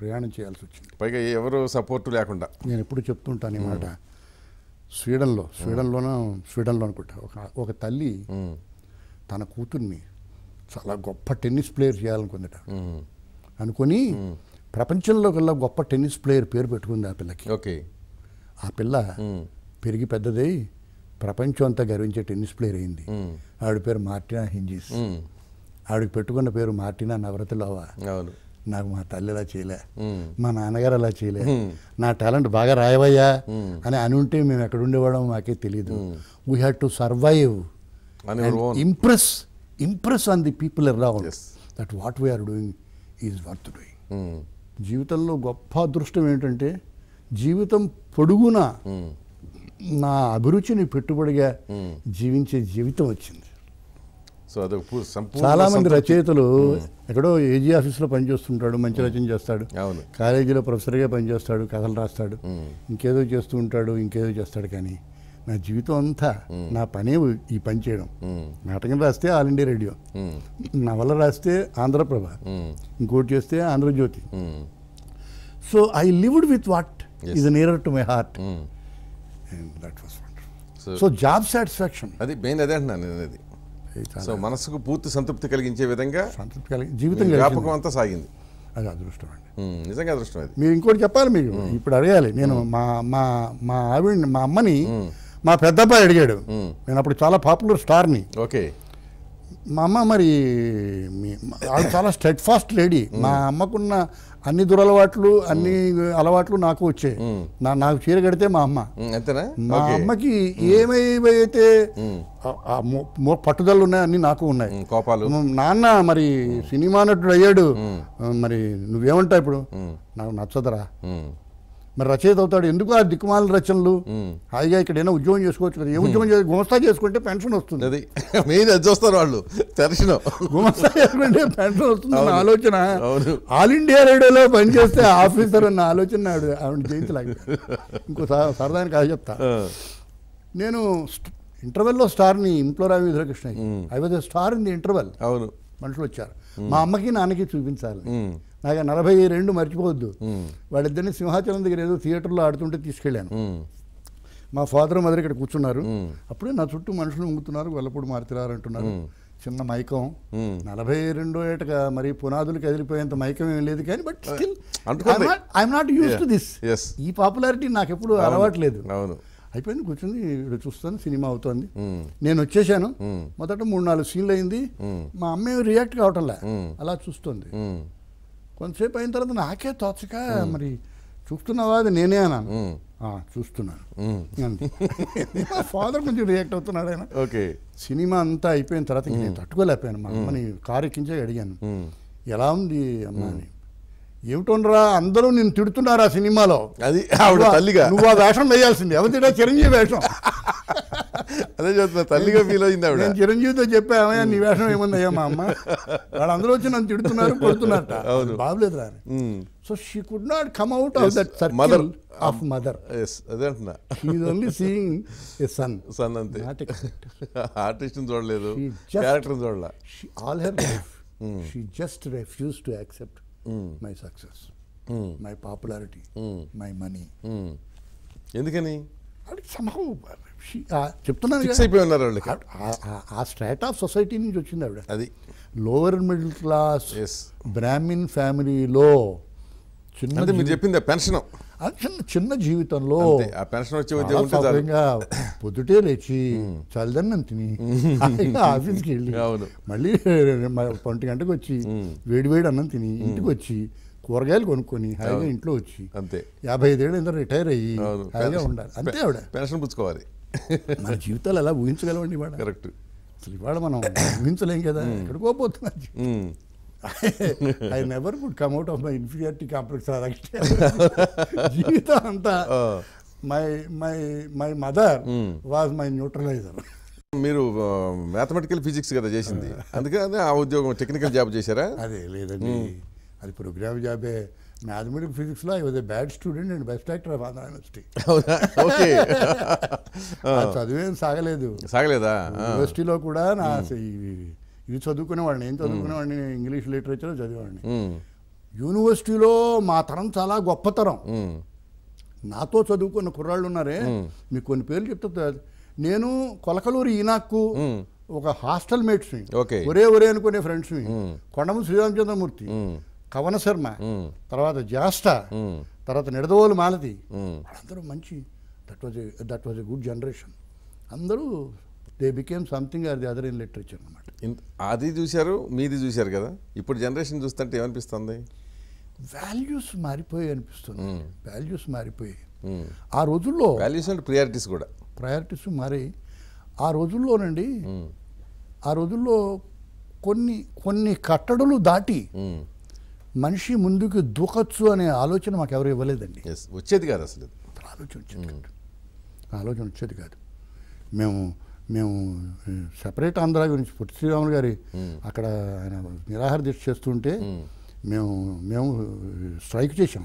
ప్రయాణం చేయాల్సి వచ్చింది పైగా ఎవరు సపోర్ట్ లేకుండా నేను ఎప్పుడు చెప్తుంటాను ఈ స్వీడన్లో స్వీడన్లోనే స్వీడన్లో అనుకుంటా ఒక ఒక తల్లి తన కూతుర్ని చాలా గొప్ప టెన్నిస్ ప్లేయర్ చేయాలనుకుందట అనుకుని ప్రపంచంలో కల్లా గొప్ప టెన్నిస్ ప్లేయర్ పేరు పెట్టుకుంది ఆ పిల్లకి ఓకే ఆ పిల్ల పెరిగి పెద్దదై ప్రపంచం అంతా గర్వించే టెన్నిస్ ప్లేయర్ అయింది ఆవిడ పేరు మార్టినా హింజీస్ ఆవిడకి పెట్టుకున్న పేరు మార్టినా నవరతలోవా నాకు మా తల్లి ఇలా చేయలే మా నాన్నగారు అలా చేయలే నా టాలెంట్ బాగా రాయవయ్యా అని అని ఉంటే మేము ఎక్కడ ఉండేవాడో మాకే తెలియదు we had to survive impress impress on the people around that what we are doing is worth doing జీవితంలో గొప్ప అదృష్టం ఏంటంటే జీవితం పొడుగున hmm. నా అభిరుచిని పెట్టుబడిగా hmm. జీవించే జీవితం వచ్చింది సో చాలా మంది రచయితలు hmm. ఎక్కడో ఏజీ ఆఫీస్లో పనిచేస్తుంటాడు మంచి రచన చేస్తాడు కాలేజీలో ప్రొఫెసర్గా పనిచేస్తాడు కథలు రాస్తాడు ఇంకేదో చేస్తూ ఉంటాడు ఇంకేదో చేస్తాడు కానీ నా జీవితం అంతా నా పనే ఈ పని చేయడం నాటకం రాస్తే ఆల్ ఇండియా రేడియో నవల రాస్తే ఆంధ్రప్రభ ఇంకోటి చేస్తే Andhra Jyothi so I lived with what is near to my heart so job satisfaction అది మెయిన్ అదే అంటున్నాను అది సో మనసుకు పూర్తి సంతృప్తి కలిగించే విధంగా సంతృప్తి కలిగి జీవితం జ్ఞాపకం అంతా సాగింది అది అదృష్టం అండి నిజంగా అదృష్టం అది మీరు ఇంకోటి చెప్పాలి మీకు ఇప్పుడు అడగాలి నేను మా మా మా ఆవిడ మా అమ్మని మా పెద్దబ్బాయి అడిగాడు నేను అప్పుడు చాలా పాపులర్ స్టార్ని ఓకే మా అమ్మ మరి చాలా స్టెడ్ ఫాస్ట్ లేడీ మా అమ్మకున్న అన్ని దురలవాట్లు అన్ని అలవాట్లు నాకు వచ్చాయి నా నాకు చీర కడితే మా అమ్మ మా అమ్మకి ఏమైతే పట్టుదలు ఉన్నాయి అన్ని నాకు ఉన్నాయి కోపాలు నాన్న మరి సినిమా నటుడు అయ్యాడు మరి నువ్వేమంటావు ఇప్పుడు నాకు నచ్చదురా మరి రచయిత అవుతాడు ఎందుకు ఆ దిక్కుమాల రచనలు హాయిగా ఇక్కడ ఏమైనా ఉద్యోగం చేసుకోవచ్చు కదా ఏ ఉద్యోగం చేసి గుమస్తా చేసుకుంటే పెన్షన్ వస్తుంది అది మెయిన్ అది చూస్తారు వాళ్ళు తెరచిన గుమస్తా చేసుకుంటే పెన్షన్ వస్తుంది అన్న ఆలోచన ఆల్ ఇండియా రేడియోలో పనిచేస్తే ఆఫీసర్ అన్న ఆలోచన నాడు ఆవిడ జయించలేక ఇంకో సరదాని కాదు చెప్తా నేను ఇంటర్వెల్లో స్టార్ని ఇంట్లో రావి విధులకృష్ణ అయిపోతే స్టార్ ఇన్ ఇంటర్వెల్ అవును మనుషులు వచ్చారు మా అమ్మకి నాన్నకి చూపించాలి నాకు నలభై రెండు మర్చిపోవద్దు వాళ్ళిద్దరిని సింహాచలం దగ్గర ఏదో థియేటర్లో ఆడుతుంటే తీసుకెళ్ళాను మా ఫాదర్ మదర్ ఇక్కడ కూర్చున్నారు అప్పుడే నా చుట్టూ మనుషులు ఉంగుతున్నారు వెళ్ళప్పుడు మారుతున్నారంటున్నారు చిన్న మైకం నలభై రెండో ఏటగా మరి పునాదులు కదిలిపోయేంత మైకం ఏం లేదు కానీ but still I'm not used to this ఈ పాపులారిటీ నాకు ఎప్పుడు అలవాట్లేదు అయిపోయింది కూర్చుంది చూస్తాను సినిమా అవుతోంది నేను వచ్చేసాను మొదట మూడు నాలుగు సీన్లు అయింది మా అమ్మాయి రియాక్ట్ కావటంలా అలా చూస్తుంది కొంతసేపు అయిన తర్వాత నాకే తోచక మరి చూస్తున్నావా అది నేనే అన్నాను చూస్తున్నాను ఫాదర్ కొంచెం రియాక్ట్ అవుతున్నాడు ఆయన ఓకే సినిమా అంతా అయిపోయిన తర్వాత నేను తట్టుకోలేకపోయాను మా అమ్మని కారు ఎక్కించే అడిగాను ఎలా ఉంది అమ్మ అని ఏమిటోనరా అందరూ నేను తిడుతున్నారు ఆ సినిమాలో అది ఆవిడ తల్లిగా నువ్వు ఆ వేషం వేయాల్సింది ఎవరి చిరంజీవి వేషం అదే చెప్తున్నా తల్లిగా ఫీల్ అయింది ఆవిడ నేను చిరంజీవితో చెప్పామయ్యా నీ వేషం ఏముందయ్యా మా అమ్మ వాళ్ళందరూ వచ్చి నన్ను తిడుతున్నారు బాబులేదు రా so she could not come out of that mother of mother yes అదే అంటున్నా only seeing a son son అంతే ఆర్టిస్ట్ని చూడలేదు character all her she just refuse to accept my success my popularity my money ఎందుకని అది సమహం చెప్తున్నాను fix అయిపోయి ఉన్నారు ఆ స్టేట్ ఆఫ్ సొసైటీ నుంచి వచ్చింది ఆవిడ అది లోవర్ మిడిల్ క్లాస్ బ్రాహ్మిన్ ఫ్యామిలీలో చిన్న మీరు చెప్పింది పెన్షన్ చిన్న చిన్న జీవితంలో పెన్షన్ పొద్దుటే లేచి hmm. చల్లదన్నం తిని ఆఫీస్కి hmm. వెళ్ళి మళ్ళీ ఒంటి గంటకు వచ్చి hmm. వేడి వేడి అన్నం తిని ఇంటికి వచ్చి కూరగాయలు కొనుక్కొని హాయిగా ఇంట్లో వచ్చి అంతే యాభై ఐదేళ్ళు రిటైర్ అయ్యి హాయిగా ఉండాలి అంతే ఆవిడ పెన్షన్ పుచ్చుకోవాలి మన జీవితాలు అలా ఊహించగలవండి వాడు కరెక్ట్ అసలు ఇవాళ మనం ఊహించలేం కదా ఎక్కడికో పోతున్నా I never would come out of my inferiority complex జీవితం అంతా my my my mother was my neutralizer మీరు మ్యాథమెటికల్ ఫిజిక్స్ కదా చేసింది అందుకని ఆ ఉద్యోగం టెక్నికల్ జాబ్ చేశారా అదే లేదండి అది ప్రోగ్రామ్ జాబే మ్యాథమెటిక్ ఫిజిక్స్లో I was a bad student and best actor of Andhra university okay చదివేం సాగలేదు సాగలేదా యూనివర్సిటీలో కూడా నా ఇది చదువుకునేవాడిని ఏం చదువుకునేవాడిని ఇంగ్లీష్ లిటరేచర్ చదివేవాడిని యూనివర్సిటీలో మా తరం చాలా గొప్పతరం నాతో చదువుకున్న కుర్రాళ్ళు ఉన్నారే మీకు కొన్ని పేర్లు చెప్తా నేను కొలకలూరు ఈనాకు ఒక హాస్టల్ మేట్స్ ఒరే ఒరే అనుకునే ఫ్రెండ్స్ కొండము శ్రీరామచంద్రమూర్తి కవన శర్మ తర్వాత జాస్టా తర్వాత నిడదోలు మాలతి వాళ్ళందరూ మంచి that was that was a good generation అందరూ they became something or the other in literature అనమాట అది చూశారు మీది చూశారు కదా ఇప్పుడు జనరేషన్ చూస్తుంటే ఏమనిపిస్తుంది వాల్యూస్ మారిపోయి అనిపిస్తుంది వాల్యూస్ మారిపోయి ఆ రోజుల్లో వాల్యూస్ అండ్ ప్రయారిటీస్ కూడా ప్రయారిటీస్ మారి ఆ రోజుల్లోనండి ఆ రోజుల్లో కొన్ని కొన్ని కట్టడలు దాటి మనిషి ముందుకు దూకచ్చు అనే ఆలోచన మాకు ఎవరు ఇవ్వలేదండి వచ్చేది కాదు అసలు ఆలోచన వచ్చేది hmm. కాదు ఆలోచన వచ్చేది కాదు మేము మేము సపరేట్ ఆంధ్ర గురించి పొట్టి శ్రీరాములు గారి hmm. అక్కడ ఆయన నిరాహార దీక్ష చేస్తుంటే hmm. మేము మేము స్ట్రైక్ చేసాం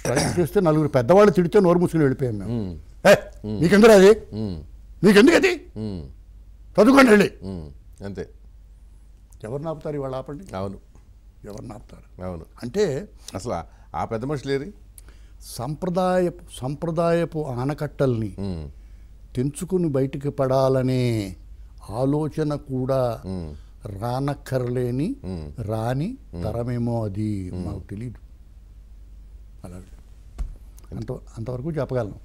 స్ట్రైక్ చేస్తే నలుగురు పెద్దవాళ్ళు తిడితే నోరు ముసుకుని వెళ్ళిపోయాం మేము మీకెందుకు అది మీకెందుకు అది చదువుకోండి వెళ్ళి అంతే ఎవరు నాపుతారు ఇవాళ ఆపండి అవును ఎవరిని ఆపుతారు అవును అంటే అసలు ఆ పెద్ద మనుషులేరి సంప్రదాయపు సంప్రదాయపు ఆనకట్టల్ని తెంచుకుని బయటికి పడాలనే ఆలోచన కూడా రానక్కర్లేని రాని తరమేమో అది మాకు తెలియదు అలా అంత అంతవరకు చెప్పగలను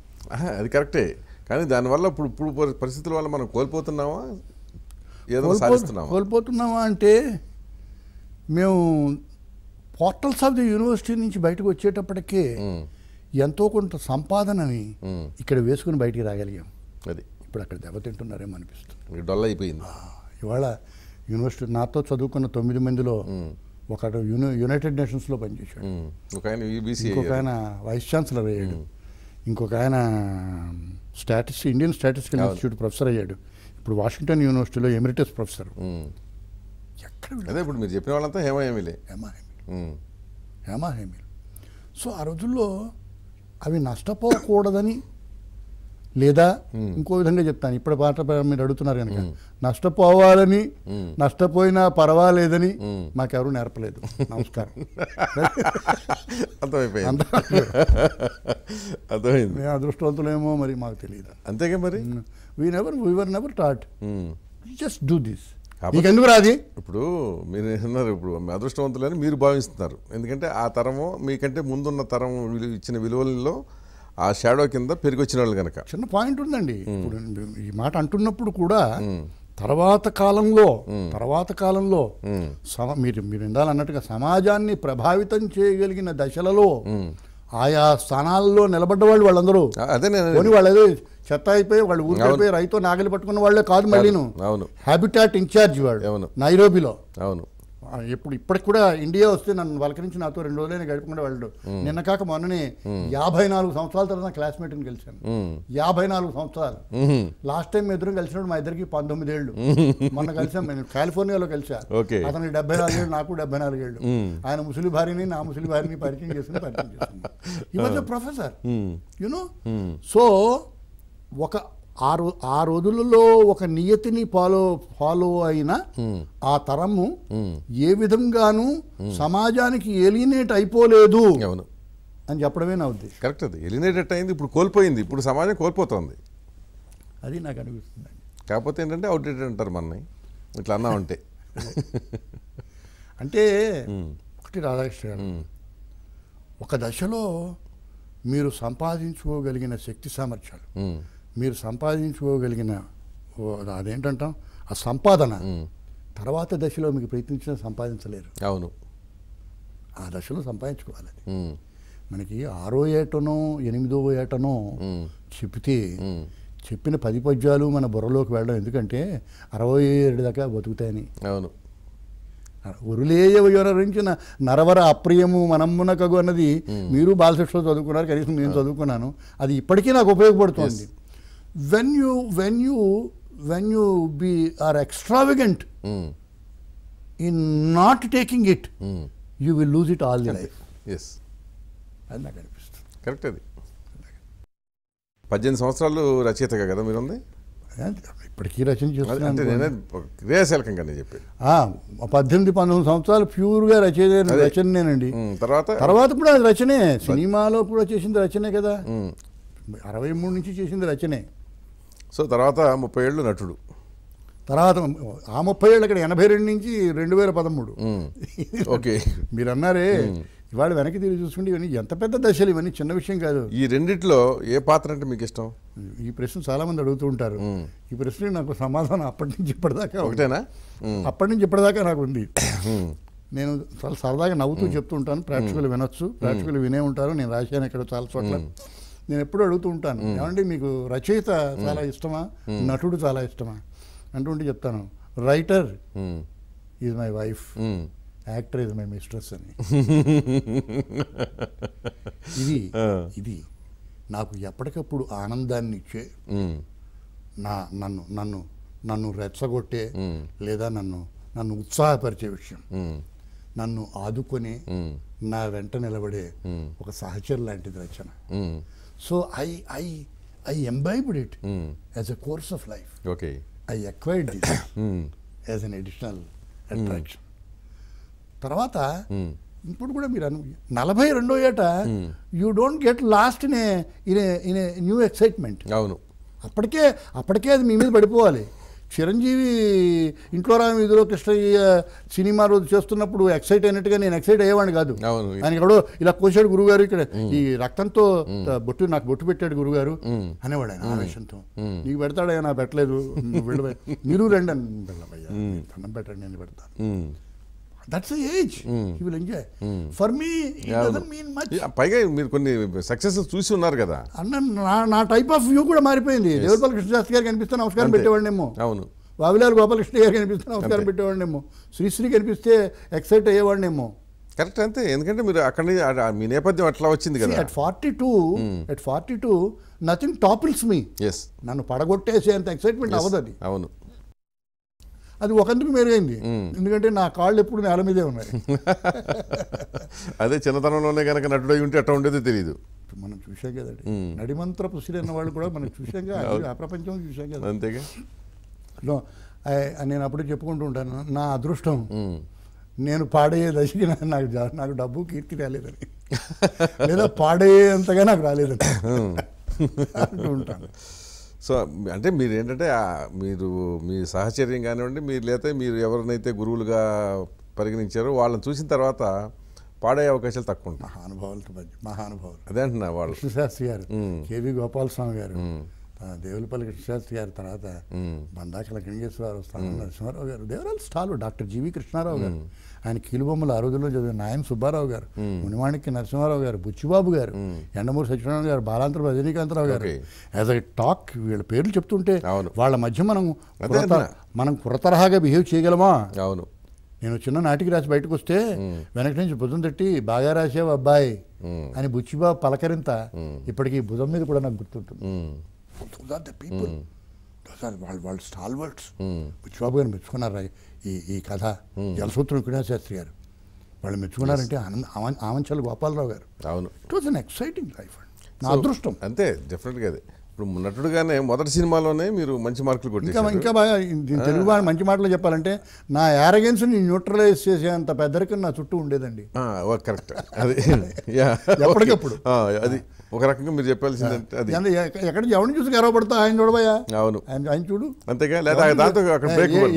అది కరెక్టే కానీ దానివల్ల ఇప్పుడు ఇప్పుడు పరిస్థితుల వల్ల మనం కోల్పోతున్నామా ఏదో కోల్పోతున్నామా అంటే మేము పోర్టల్స్ ఆఫ్ ది యూనివర్సిటీ నుంచి బయటకు వచ్చేటప్పటికే ఎంతో కొంత సంపాదనని ఇక్కడ వేసుకుని బయటికి రాగలిగాం అది ఇప్పుడు అక్కడ దెబ్బతింటున్నారేమో అనిపిస్తుంది డల్ అయిపోయింది ఇవాళ యూనివర్సిటీ నాతో చదువుకున్న తొమ్మిది మందిలో ఒకడు యూని యునైటెడ్ నేషన్స్లో పనిచేశాడు ఇంకొక ఆయన వైస్ ఛాన్సలర్ అయ్యాడు ఇంకొక ఆయన statistic Indian statistic institute professor అయ్యాడు ఇప్పుడు వాషింగ్టన్ యూనివర్సిటీలో ఎమిరిటస్ ప్రొఫెసర్ ఎక్కడ అదే ఇప్పుడు మీరు చెప్పిన వాళ్ళంతా హేమ హేమిలే హేమ హేమిలు హేమ హేమిలు సో ఆ రోజుల్లో అవి నష్టపోకూడదని లేదా ఇంకో విధంగా చెప్తాను ఇప్పుడు పాట మీరు అడుగుతున్నారు కనుక నష్టపోవాలని నష్టపోయినా పర్వాలేదని మాకెవరూ నేర్పలేదు నమస్కారం అర్థమైంది మేము అదృష్టవంతులేమో మరి మాకు తెలియదు అంతేగా మరి we never we were never taught just do this మీకు ఎందుకు రాది ఇప్పుడు మీరు అన్నారు ఇప్పుడు అదృష్టవంతులని మీరు భావిస్తున్నారు ఎందుకంటే ఆ తరము మీకంటే ముందున్న తరం ఇచ్చిన విలువలలో ఆ షాడో కింద పెరిగి వచ్చిన వాళ్ళు కనుక చిన్న పాయింట్ ఉందండి ఇప్పుడు ఈ మాట అంటున్నప్పుడు కూడా తర్వాత కాలంలో తర్వాత కాలంలో మీరు మీరు ఉండాలన్నట్టుగా సమాజాన్ని ప్రభావితం చేయగలిగిన దశలలో ఆయా స్థానాల్లో నిలబడ్డ వాళ్ళు వాళ్ళందరూ అదే వాళ్ళు చెత్త అయిపోయి వాళ్ళు ఊరిపోయి రైతు నాగలి పట్టుకున్న వాళ్ళే కాదు మళ్ళీ అవును హ్యాబిటాట్ ఇన్ఛార్జ్ వాడు అవును నైరోబిలో అవును ఇప్పుడు ఇప్పటికి కూడా ఇండియా వస్తే నన్ను వలకరించి నాతో రెండు రోజులైనా గడిపకుండా వెళ్ళడు నిన్న కాక మొన్ననే యాభై నాలుగు సంవత్సరాల తర్వాత క్లాస్మేట్ ని కలిశాను యాభై నాలుగు సంవత్సరాలు లాస్ట్ టైం ఇద్దరు కలిసినప్పుడు మా ఇద్దరికి పంతొమ్మిది ఏళ్ళు మొన్న కలిసాం నేను కాలిఫోర్నియాలో కలిసా అతనికి డెబ్బై ఏళ్ళు నాకు డెబ్బై ఏళ్ళు ఆయన ముసలి భార్యని నా ముసలి భార్యని పరిచయం చేసిన పరిచయం చేసింది ఈ మధ్య ప్రొఫెసర్ యునో సో ఒక ఆ రో ఆ రోజులలో ఒక నియతిని ఫాలో ఫాలో అయిన ఆ తరము ఏ విధంగానూ సమాజానికి ఎలినేట్ అయిపోలేదు అని చెప్పడమే నా ఉద్దేశం కరెక్ట్ అది ఎలినేట్ అయింది ఇప్పుడు కోల్పోయింది ఇప్పుడు సమాజం కోల్పోతుంది అది నాకు అనిపిస్తుంది కాకపోతే ఏంటంటే అవుట్డేటెడ్ అంటారు మనని ఇట్లా అన్నా ఉంటే అంటే ఒకటి రాధాకృష్ణ ఒక దశలో మీరు సంపాదించుకోగలిగిన శక్తి సామర్థ్యాలు మీరు సంపాదించుకోగలిగిన అదేంటంటాం ఆ సంపాదన తర్వాత దశలో మీకు ప్రయత్నించిన సంపాదించలేరు అవును ఆ దశలో సంపాదించుకోవాలి మనకి ఆరో ఏటనో ఎనిమిదో ఏటనో చెప్తే చెప్పిన పది పద్యాలు మన బుర్రలోకి వెళ్ళడం ఎందుకంటే అరవై ఏడు దాకా బతుకుతాయని అవును ఉరులేయవరించిన నరవర అప్రియము మనమ్మునకగు అన్నది మీరు బాలశిక్షలో చదువుకున్నారు కనీసం నేను చదువుకున్నాను అది ఇప్పటికీ నాకు ఉపయోగపడుతుంది when you when you when you be are extravagant in not taking it it will lose it all the life yes అది నాకు అనిపిస్తుంది కరెక్ట్ అది పద్దెనిమిది సంవత్సరాలు రచయితగా కదా మీరు ఉంది ఇప్పటికీ రచన చేస్తున్నాను చెప్పి పద్దెనిమిది పంతొమ్మిది సంవత్సరాలు ప్యూర్గా రచయిత రచననేనండి hmm, తర్వాత తర్వాత కూడా అది రచనే సినిమాలో కూడా చేసింది రచనే కదా hmm. అరవై మూడు నుంచి చేసింది రచనే సో తర్వాత ముప్పై ఏళ్ళు నటుడు తర్వాత ఆ ముప్పై ఏళ్ళు అక్కడ ఎనభై రెండు నుంచి రెండు వేల పదమూడు ఓకే మీరు అన్నారే ఇవాళ వెనక్కి తిరిగి చూసుకుంటే ఇవన్నీ ఎంత పెద్ద దశలు ఇవన్నీ చిన్న విషయం కాదు ఈ రెండిట్లో ఏ పాత్ర అంటే మీకు ఇష్టం ఈ ప్రశ్న చాలామంది అడుగుతూ ఉంటారు ఈ ప్రశ్న నాకు సమాధానం అప్పటి నుంచి ఇప్పటిదాకా ఒకటేనా అప్పటి నుంచి ఇప్పటిదాకా నాకు ఉంది నేను చాలా సరదాగా నవ్వుతూ చెప్తూ ఉంటాను ప్రేక్షకులు వినొచ్చు ప్రేక్షకులు వినే ఉంటారు నేను రాశాను ఇక్కడ చాలా చోట్ల నేను ఎప్పుడూ అడుగుతూ ఉంటాను ఏమంటే మీకు రచయిత చాలా ఇష్టమా నటుడు చాలా ఇష్టమా అంటుంటే చెప్తాను writer is my wife actor is my mistress అని ఇది ఇది నాకు ఎప్పటికప్పుడు ఆనందాన్ని ఇచ్చే నా నన్ను నన్ను నన్ను రెచ్చగొట్టే లేదా నన్ను నన్ను ఉత్సాహపరిచే విషయం నన్ను ఆదుకొని నా వెంట నిలబడే ఒక సహచరు లాంటిది రచన so I I I imbibed it as a course of life okay I acquired acquired this hmm. as an attraction hmm. తర్వాత hmm. ఇప్పుడు కూడా మీరు అను నలభై రెండో ఏట you don't get lost in in a new excitement అవును అప్పటికే అప్పటికే అది మీ మీద పడిపోవాలి చిరంజీవి ఇంట్లో రామ ఇదిలో కృష్ణయ్య సినిమా రోజు చేస్తున్నప్పుడు ఎక్సైట్ అయినట్టుగా నేను ఎక్సైట్ అయ్యేవాడిని కాదు ఆయన ఎక్కడో ఇలా కోసాడు గురుగారు ఇక్కడ ఈ రక్తంతో బొట్టు నాకు బొట్టు పెట్టాడు గురుగారు అనేవాడు ఆయన ఆవేశంతో నీకు పెడతాడు ఆయన పెట్టలేదు మీరు రండి అని వెళ్ళబయ్యా అన్నం పెట్టండి నేను పెడతాను that's age will enjoy for me mean much పైగా మీరు కొన్ని సక్సెస్ చూసి ఉన్నారు కదా అన్న నా టైప్ ఆఫ్ వ్యూ కూడా మారిపోయింది దేవరపల్లి కృష్ణదాస్ గారు కనిపిస్తే నమస్కారం పెట్టేవాడినేమో అవును వావిలాల్ గోపాలకృష్ణ గారు కనిపిస్తే నమస్కారం పెట్టేవాడినేమో శ్రీశ్రీ కనిపిస్తే ఎక్సైట్ అయ్యేవాడినేమో కరెక్ట్ అంతే ఎందుకంటే మీరు అక్కడ మీ నేపథ్యం అట్లా వచ్చింది కదా at forty two at forty two nothing topples me yes నన్ను పడగొట్టేసే అంత ఎక్సైట్మెంట్ అవ్వదు అది అవును అది ఒకంటికి మెరుగైంది ఎందుకంటే నా కాళ్ళు ఎప్పుడు నేల మీదే ఉన్నాయి అదే చిన్నతనంలోనే కనుక నటుడై ఉంటే అట్లా ఉండేదో తెలియదు మనం చూసాం కదా నడిమంత్ర సిరి అన్న వాళ్ళు కూడా మనం చూసాం కదా ఆ ప్రపంచం చూసాం కదా అంతేగా నేను అప్పుడే చెప్పుకుంటూ ఉంటాను నా అదృష్టం నేను పాడయ్యే దశకి నాకు నాకు డబ్బు కీర్తి రాలేదని లేదా పాడయ్యేంతగా నాకు రాలేదని అంటూ ఉంటాను సో అంటే మీరు ఏంటంటే మీరు మీ సహచర్యం కానివ్వండి మీరు లేకపోతే మీరు ఎవరినైతే గురువులుగా పరిగణించారో వాళ్ళని చూసిన తర్వాత పాడే అవకాశాలు తక్కువ ఉంటాయి మహానుభావులతో మహానుభావులు అదే అంటున్నా వాళ్ళు కృష్ణశాస్త్రి గారు కేవి గోపాల స్వామి గారు దేవులపల్లి కృష్ణశాస్త్రి గారి తర్వాత బండాకల గంగేశ్వరరావు స్థానం నరసింహారావు గారు దేవరాలు స్టాలు డాక్టర్ జీవి కృష్ణారావు గారు ఆయన కీలుబొమ్మలు ఆ రోజుల్లో చదివిన నాయన సుబ్బారావు గారు మునిమాణిక్య నరసింహారావు గారు బుచ్చిబాబు గారు ఎండమూరి సత్యనారాయణ గారు బాలాంతర రజనీకాంతరావు గారు యాజ్ అ టాక్ వీళ్ళ పేర్లు చెప్తుంటే వాళ్ళ మధ్య మనం మనం కురతరహాగా బిహేవ్ చేయగలమా అవును నేను చిన్న నాటికి రాసి బయటకు వస్తే వెనక్కి నుంచి బుధం తట్టి బాగా రాసేవు అబ్బాయి అని బుచ్చిబాబు పలకరింత ఇప్పటికీ బుధం మీద కూడా నాకు గుర్తుంటుంది వాళ్ళు వాళ్ళు స్టాల్వర్ట్స్ బుచ్చిబాబు గారు మెచ్చుకున్నారు ఈ ఈ కథ జలసూత్రం విక్రమశాస్త్రి గారు వాళ్ళు మెచ్చుకున్నారంటే ఆనంద్ ఆమంచాల గోపాలరావు గారు అవును it was an exciting life నా అదృష్టం అంతే డెఫినెట్గా అదే ఇప్పుడు నటుడుగానే మొదటి సినిమాలోనే మీరు మంచి మార్కులు కొట్టి ఇంకా ఇంకా బాగా తెలుగు బాగా మంచి మాటలు చెప్పాలంటే నా యారగెన్స్ని న్యూట్రలైజ్ చేసేంత పెద్దరికం నా చుట్టూ ఉండేదండి కరెక్ట్ అది ఎప్పటికప్పుడు అది ఒక రకంగా మీరు చెప్పాల్సిందంటే అది ఎక్కడ ఎవరిని చూసి గర్వపడతా ఆయన చూడబోయా అవును ఆయన చూడు అంతేగా లేదా దాంతో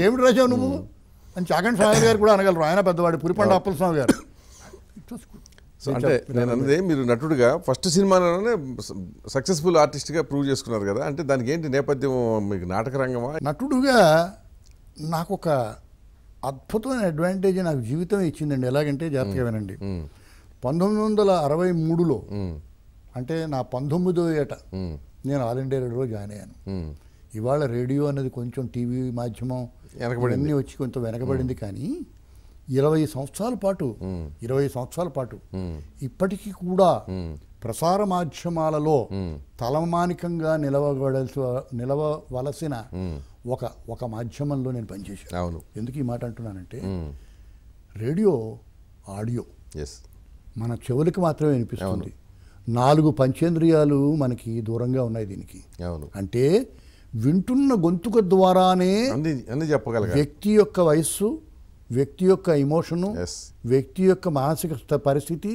ఏమిటి రాశావు నువ్వు అని చాగండి స్వామి గారు కూడా అనగలరు ఆయన పెద్దవాడు పురిపండ అప్పల స్వామి గారు అంటే నేను అన్నది మీరు నటుడుగా ఫస్ట్ సినిమాలోనే సక్సెస్ఫుల్ ఆర్టిస్ట్గా ప్రూవ్ చేసుకున్నారు కదా అంటే దానికి ఏంటి నేపథ్యం మీకు నాటక రంగమా నటుడుగా నాకు ఒక అద్భుతమైన అడ్వాంటేజ్ నాకు జీవితం ఇచ్చిందండి ఎలాగంటే జాతీయ వినండి పంతొమ్మిది వందల అరవై మూడులో అంటే నా పంతొమ్మిదో ఏట నేను ఆల్ ఇండియా రేడియోలో జాయిన్ అయ్యాను ఇవాళ రేడియో అనేది కొంచెం టీవీ మాధ్యమం వెనకబడింది వచ్చి కొంత వెనకబడింది కానీ ఇరవై సంవత్సరాల పాటు ఇరవై సంవత్సరాల పాటు ఇప్పటికీ కూడా ప్రసార మాధ్యమాలలో తలమానికంగా నిలవబడాల్సి నిలవవలసిన ఒక ఒక మాధ్యమంలో నేను పనిచేశాను అవును ఎందుకు ఈ మాట అంటున్నానంటే రేడియో ఆడియో ఎస్ మన చెవులకి మాత్రమే వినిపిస్తుంది నాలుగు పంచేంద్రియాలు మనకి దూరంగా ఉన్నాయి దీనికి అంటే వింటున్న గొంతుక ద్వారానే చెప్పగల వ్యక్తి యొక్క వయస్సు వ్యక్తి యొక్క ఇమోషను వ్యక్తి యొక్క మానసిక పరిస్థితి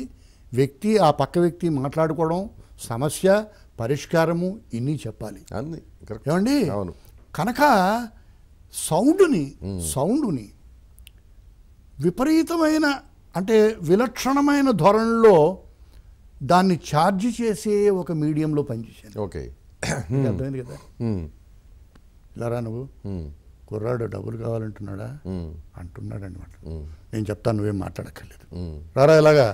వ్యక్తి ఆ పక్క వ్యక్తి మాట్లాడుకోవడం సమస్య పరిష్కారము ఇన్ని చెప్పాలి ఏమండి కనుక సౌండ్ని సౌండ్ని విపరీతమైన అంటే విలక్షణమైన ధోరణిలో దాన్ని ఛార్జ్ చేసే ఒక మీడియంలో పనిచేశాను ఓకే అర్థమైంది కదా ఇలా నువ్వు కుర్రాడు డబ్బులు కావాలంటున్నాడా అంటున్నాడు అనమాట నేను చెప్తాను నువ్వేం మాట్లాడక్కర్లేదు రారా ఇలాగా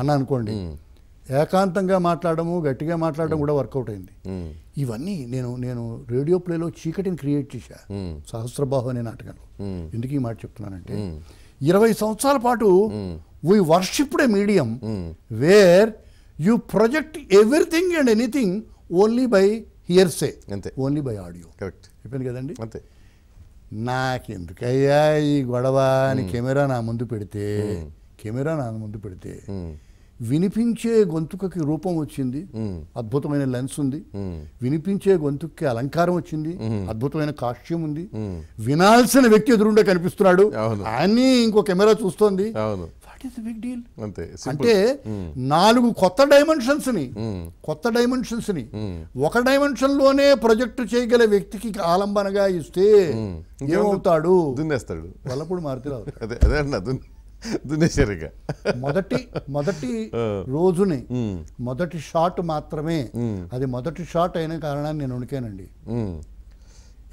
అన్న అనుకోండి ఏకాంతంగా మాట్లాడము గట్టిగా మాట్లాడడం కూడా వర్కౌట్ అయింది ఇవన్నీ నేను నేను రేడియో ప్లేలో చీకటిని క్రియేట్ చేశా సహస్రబాహు అనే నాటకంలో ఎందుకు ఈ మాట చెప్తున్నానంటే ఇరవై సంవత్సరాల పాటు we worshipped a medium where you project everything and anything only by hearsay only by audio correct చెప్పాను కదండి అంతే నాకెందుకయ్యా ఈ గొడవ అని కెమెరా నా ముందు పెడితే కెమెరా నా ముందు పెడితే వినిపించే గొంతుకకి రూపం వచ్చింది అద్భుతమైన లెన్స్ ఉంది వినిపించే గొంతుకి అలంకారం వచ్చింది అద్భుతమైన కాస్ట్యూమ్ ఉంది వినాల్సిన వ్యక్తి ఎదురుండే కనిపిస్తున్నాడు అని ఇంకో కెమెరా చూస్తోంది అంటే నాలుగు కొత్త డైమెన్షన్స్ ని కొత్త డైమెన్షన్స్ ని ఒక డైమెన్షన్ లోనే ప్రొజెక్ట్ చేయగల వ్యక్తికి ఆలంబనగా ఇస్తే ఏమవుతాడు దున్నేస్తాడు వల్లప్పుడు మారుతురావు అదే అదే అన్న మొదటి మొదటి రోజుని మొదటి షాట్ మాత్రమే అది మొదటి షాట్ అయిన కారణాన్ని నేను ఉనికానండి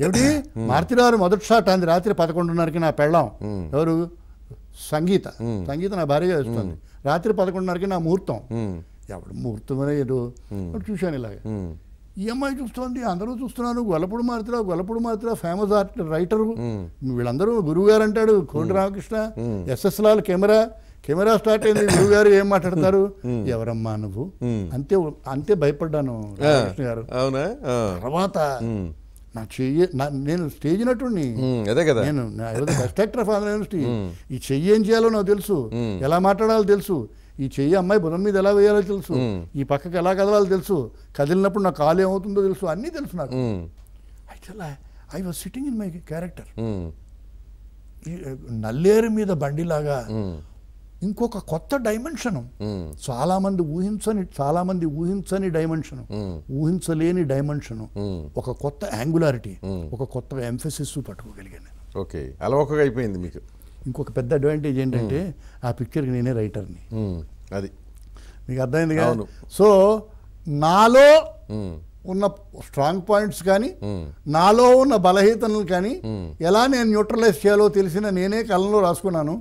ఏమిటి మార్తిరారు మొదటి షాట్ అంది రాత్రి పదకొండున్నరకి నా పెళ్ళాం ఎవరు సంగీత సంగీత నా భార్య చేస్తుంది రాత్రి పదకొండున్నరకి నా ముహూర్తం ఎవడు ముహూర్తం అనేది చూశాను ఇలాగే ఈ e అమ్మాయి చూస్తోంది అందరూ చూస్తున్నారు Gollapudi Maruti Rao Gollapudi Maruti Rao famous art writer వీళ్ళందరూ గురువు గారు అంటాడు కోటి hmm. Ramakrishna SS hmm. Lal camera camera start అయింది గురువు గారు ఏం మాట్లాడతారు hmm. ఎవరమ్మా నువ్వు అంతే అంతే భయపడ్డాను రామకృష్ణ గారు తర్వాత నా చెయ్యి నేను స్టేజ్ నటుని అదే కదా నేను best actor of Andhra university ఈ చెయ్యి ఏం చేయాలో నాకు తెలుసు ఎలా మాట్లాడాలో తెలుసు ఈ చెయ్యి అమ్మాయి బుర్ర మీద ఎలా వేయాలో తెలుసు ఈ పక్కకి ఎలా కదలాలో తెలుసు కదిలినప్పుడు నా కాలు ఏమవుతుందో తెలుసు అన్నీ తెలుసు నాకు అయితే I was sitting in my character నల్లేరు మీద బండిలాగా ఇంకొక కొత్త డైమెన్షను చాలామంది ఊహించని చాలామంది ఊహించని డైమెన్షను ఊహించలేని డైమెన్షను ఒక కొత్త యాంగులారిటీ ఒక కొత్త ఎంఫెసిస్ పట్టుకోగలిగాను ఓకే అలవకగా అయిపోయింది మీకు ఇంకొక పెద్ద అడ్వాంటేజ్ ఏంటంటే ఆ పిక్చర్కి నేనే రైటర్ని అది మీకు అర్థమైంది కదా సో నాలో ఉన్న స్ట్రాంగ్ పాయింట్స్ కానీ నాలో ఉన్న బలహీనతలు కానీ ఎలా నేను న్యూట్రలైజ్ చేయాలో తెలిసిన నేనే కళ్ళలో రాసుకున్నాను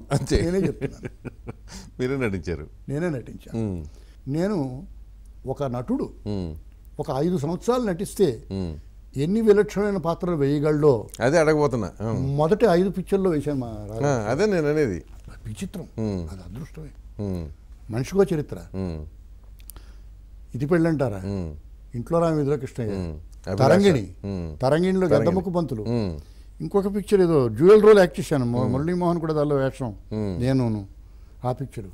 నేనే చెప్తున్నాను మీరే నటించారు నేనే నటించాను నేను ఒక నటుడు ఒక ఐదు సంవత్సరాలు నటిస్తే ఎన్ని విలక్షణమైన పాత్రలు వేయగలడో అదే అడగబోతున్నా మొదటి ఐదు పిక్చర్లో వేశాను మా అదే నేను అనేది విచిత్రం అది అదృష్టమే మనిషికో చరిత్ర ఇది పెళ్ళంటారా ఇంట్లో రామ ఇదిలో తరంగిణి తరంగిణిలో గద్దముఖ పంతులు ఇంకొక పిక్చర్ ఏదో జ్యువెల్ రోల్ యాక్ట్ చేశాను మురళీమోహన్ కూడా దానిలో వేషం నేను ఆ పిక్చరు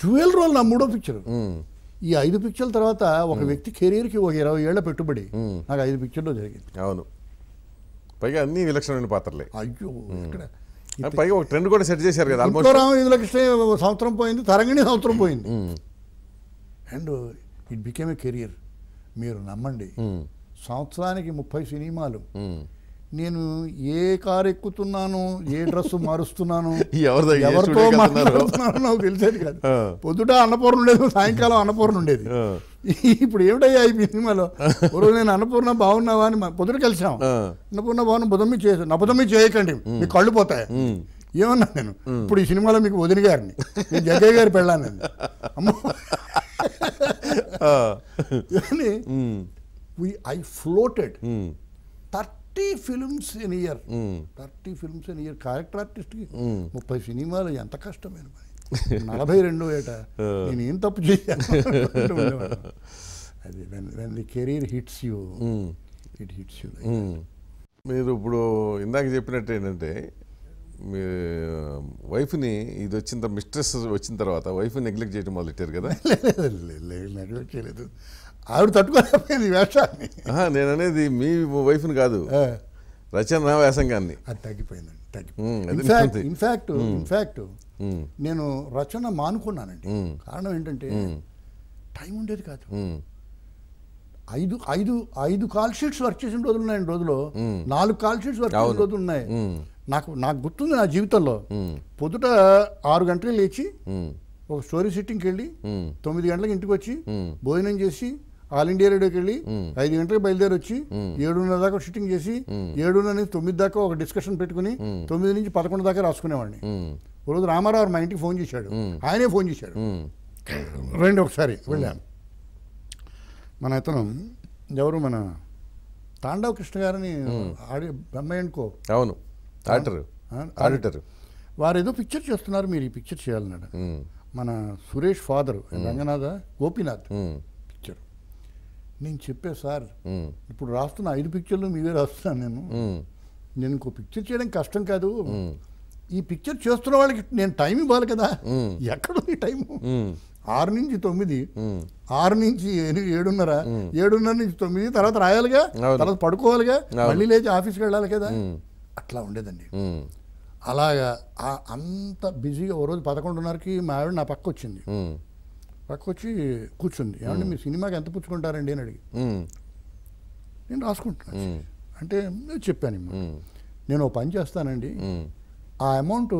జ్యువెల్ రోల్ నా మూడో పిక్చరు ఈ ఐదు పిక్చర్ల తర్వాత ఒక వ్యక్తి కెరీర్కి ఒక ఇరవై ఏళ్ల పెట్టుబడి నాకు ఐదు పిక్చర్లో జరిగింది అవును పైగా అన్ని విలక్షణమైన పాత్రలే అయ్యో ఇక్కడ పైగా ఒక ట్రెండ్ కూడా సెట్ చేశారు కదా ఆల్మోస్ట్ ఐదు లక్షలే సంవత్సరం పోయింది తరంగిణి సంవత్సరం పోయింది and it became a career మీరు నమ్మండి సంవత్సరానికి ముప్పై సినిమాలు నేను ఏ కారు ఎక్కుతున్నాను ఏ డ్రెస్ మారుస్తున్నాను ఎవరితో మాట్లాడుతున్నానో తెలిసేది కాదు పొద్దుట అన్నపూర్ణ ఉండేది సాయంకాలం అన్నపూర్ణ ఉండేది ఇప్పుడు ఏమిటయ్యా ఈ సినిమాలో నేను అన్నపూర్ణ బాగున్నావా అని పొద్దుట కలిసాం అన్నపూర్ణ బాగున్న బుధమ్మి చేశాను అబుధమ్మి చేయకండి మీ కళ్ళు పోతాయి ఏమన్నా నేను ఇప్పుడు ఈ సినిమాలో మీకు వదిన గారిని నేను జగ్గయ్య గారి పెళ్ళాను నేను అమ్మో I floated thirty films in year thirty films in year character ఆర్టిస్ట్కి ముప్పై సినిమాలు ఎంత కష్టమైన పని నలభై రెండు ఏట నేను ఏం తప్పు చేయాలి అది when the career hits you it hits you మీరు ఇప్పుడు ఇందాక చెప్పినట్టు ఏంటంటే మీ వైఫ్ని ఇది వచ్చిన మిస్ట్రెస్ వచ్చిన తర్వాత వైఫ్ని నెగ్లెక్ట్ చేయడం మొదలెట్టారు కదా నెగ్లెక్ట్ చేయలేదు ఆవిడ తట్టుకోలేకపోయింది వేషాన్ని నేను అనేది మీ వైఫ్ని కాదు రచన వ్యాసంగాన్ని అది తగ్గిపోయిందండి తగ్గిపోయింది ఇన్ఫాక్ట్ ఇన్ఫాక్ట్ నేను రచన మానుకున్నానండి కారణం ఏంటంటే టైం ఉండేది కాదు ఐదు ఐదు ఐదు కాల్ షీట్స్ వర్క్ చేసిన రోజులు ఉన్నాయి రోజులో నాలుగు కాల్ షీట్స్ వర్క్ చేసిన రోజులు ఉన్నాయి నాకు నాకు గుర్తుంది నా జీవితంలో పొద్దుట ఆరు గంటలకు లేచి ఒక స్టోరీ సిట్టింగ్కి వెళ్ళి తొమ్మిది గంటలకు ఇంటికి వచ్చి భోజనం చేసి ఆల్ ఇండియా రేడియోకి వెళ్ళి ఐదు గంటలకు బయలుదేరి వచ్చి ఏడున్నర దాకా షూటింగ్ చేసి ఏడున్నర నుంచి తొమ్మిది దాకా ఒక డిస్కషన్ పెట్టుకుని తొమ్మిది నుంచి పదకొండు దాకా రాసుకునేవాడిని రోజు రామారావు మా ఇంటికి ఫోన్ చేశాడు ఆయనే ఫోన్ చేశాడు రండి ఒకసారి వెళ్ళాను మన ఇతను ఎవరు మన తాండవ కృష్ణ గారిని ఆడి అమ్మాయి అనుకో అవును ఆడిటర్ ఆడిటర్ వారు ఏదో పిక్చర్ చేస్తున్నారు మీరు ఈ పిక్చర్ చేయాలన్నాడు మన సురేష్ ఫాదర్ రంగనాథ గోపీనాథ్ నేను చెప్పే సార్ ఇప్పుడు రాస్తున్న ఐదు పిక్చర్లు మీవే రాస్తున్నాను నేను నేను ఇంకో పిక్చర్ చేయడం కష్టం కాదు ఈ పిక్చర్ చేస్తున్న వాళ్ళకి నేను టైం ఇవ్వాలి కదా ఎక్కడుంది టైము ఆరు నుంచి తొమ్మిది ఆరు నుంచి ఏడున్నర ఏడున్నర నుంచి తొమ్మిది తర్వాత రాయాలిగా తర్వాత పడుకోవాలిగా మళ్ళీ లేచి ఆఫీస్కి వెళ్ళాలి కదా అట్లా ఉండేదండి అలాగా అంత బిజీగా ఓ రోజు పదకొండున్నరకి మా ఆవిడ నా పక్క వచ్చింది పక్క వచ్చి కూర్చుంది ఏమంటే మీరు సినిమాకి ఎంత పుచ్చుకుంటారండి అని అడిగి నేను రాసుకుంటున్నాను అంటే నేను చెప్పాను నేను ఓ పని చేస్తానండి ఆ అమౌంట్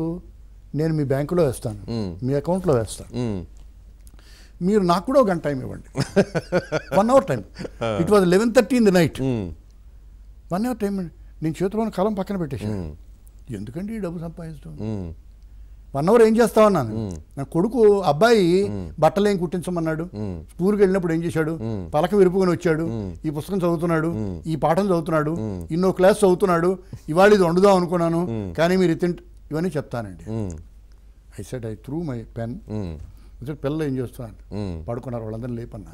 నేను మీ బ్యాంకులో వేస్తాను మీ అకౌంట్లో వేస్తాను మీరు నాకు కూడా ఒక గంట టైం ఇవ్వండి one hour time it was eleven thirty in the night one hour time నేను చేతిలో కలం పక్కన పెట్టేసాను ఎందుకండి డబ్బు సంపాదించడం వన్ అవర్ ఏం చేస్తావు అన్నాను నా కొడుకు అబ్బాయి ఏం కుట్టించమన్నాడు స్కూల్కి వెళ్ళినప్పుడు ఏం చేశాడు పలక విరుపుకొని వచ్చాడు ఈ పుస్తకం చదువుతున్నాడు ఈ పాఠం చదువుతున్నాడు ఇన్నో క్లాస్ చదువుతున్నాడు ఇవాళ ఇది వండుదాం అనుకున్నాను కానీ మీరు ఇతింట్ ఇవన్నీ చెప్తానండి I set I through my pen పిల్లలు ఏం చేస్తున్నాను పడుకున్నారు వాళ్ళందరూ లేపన్నా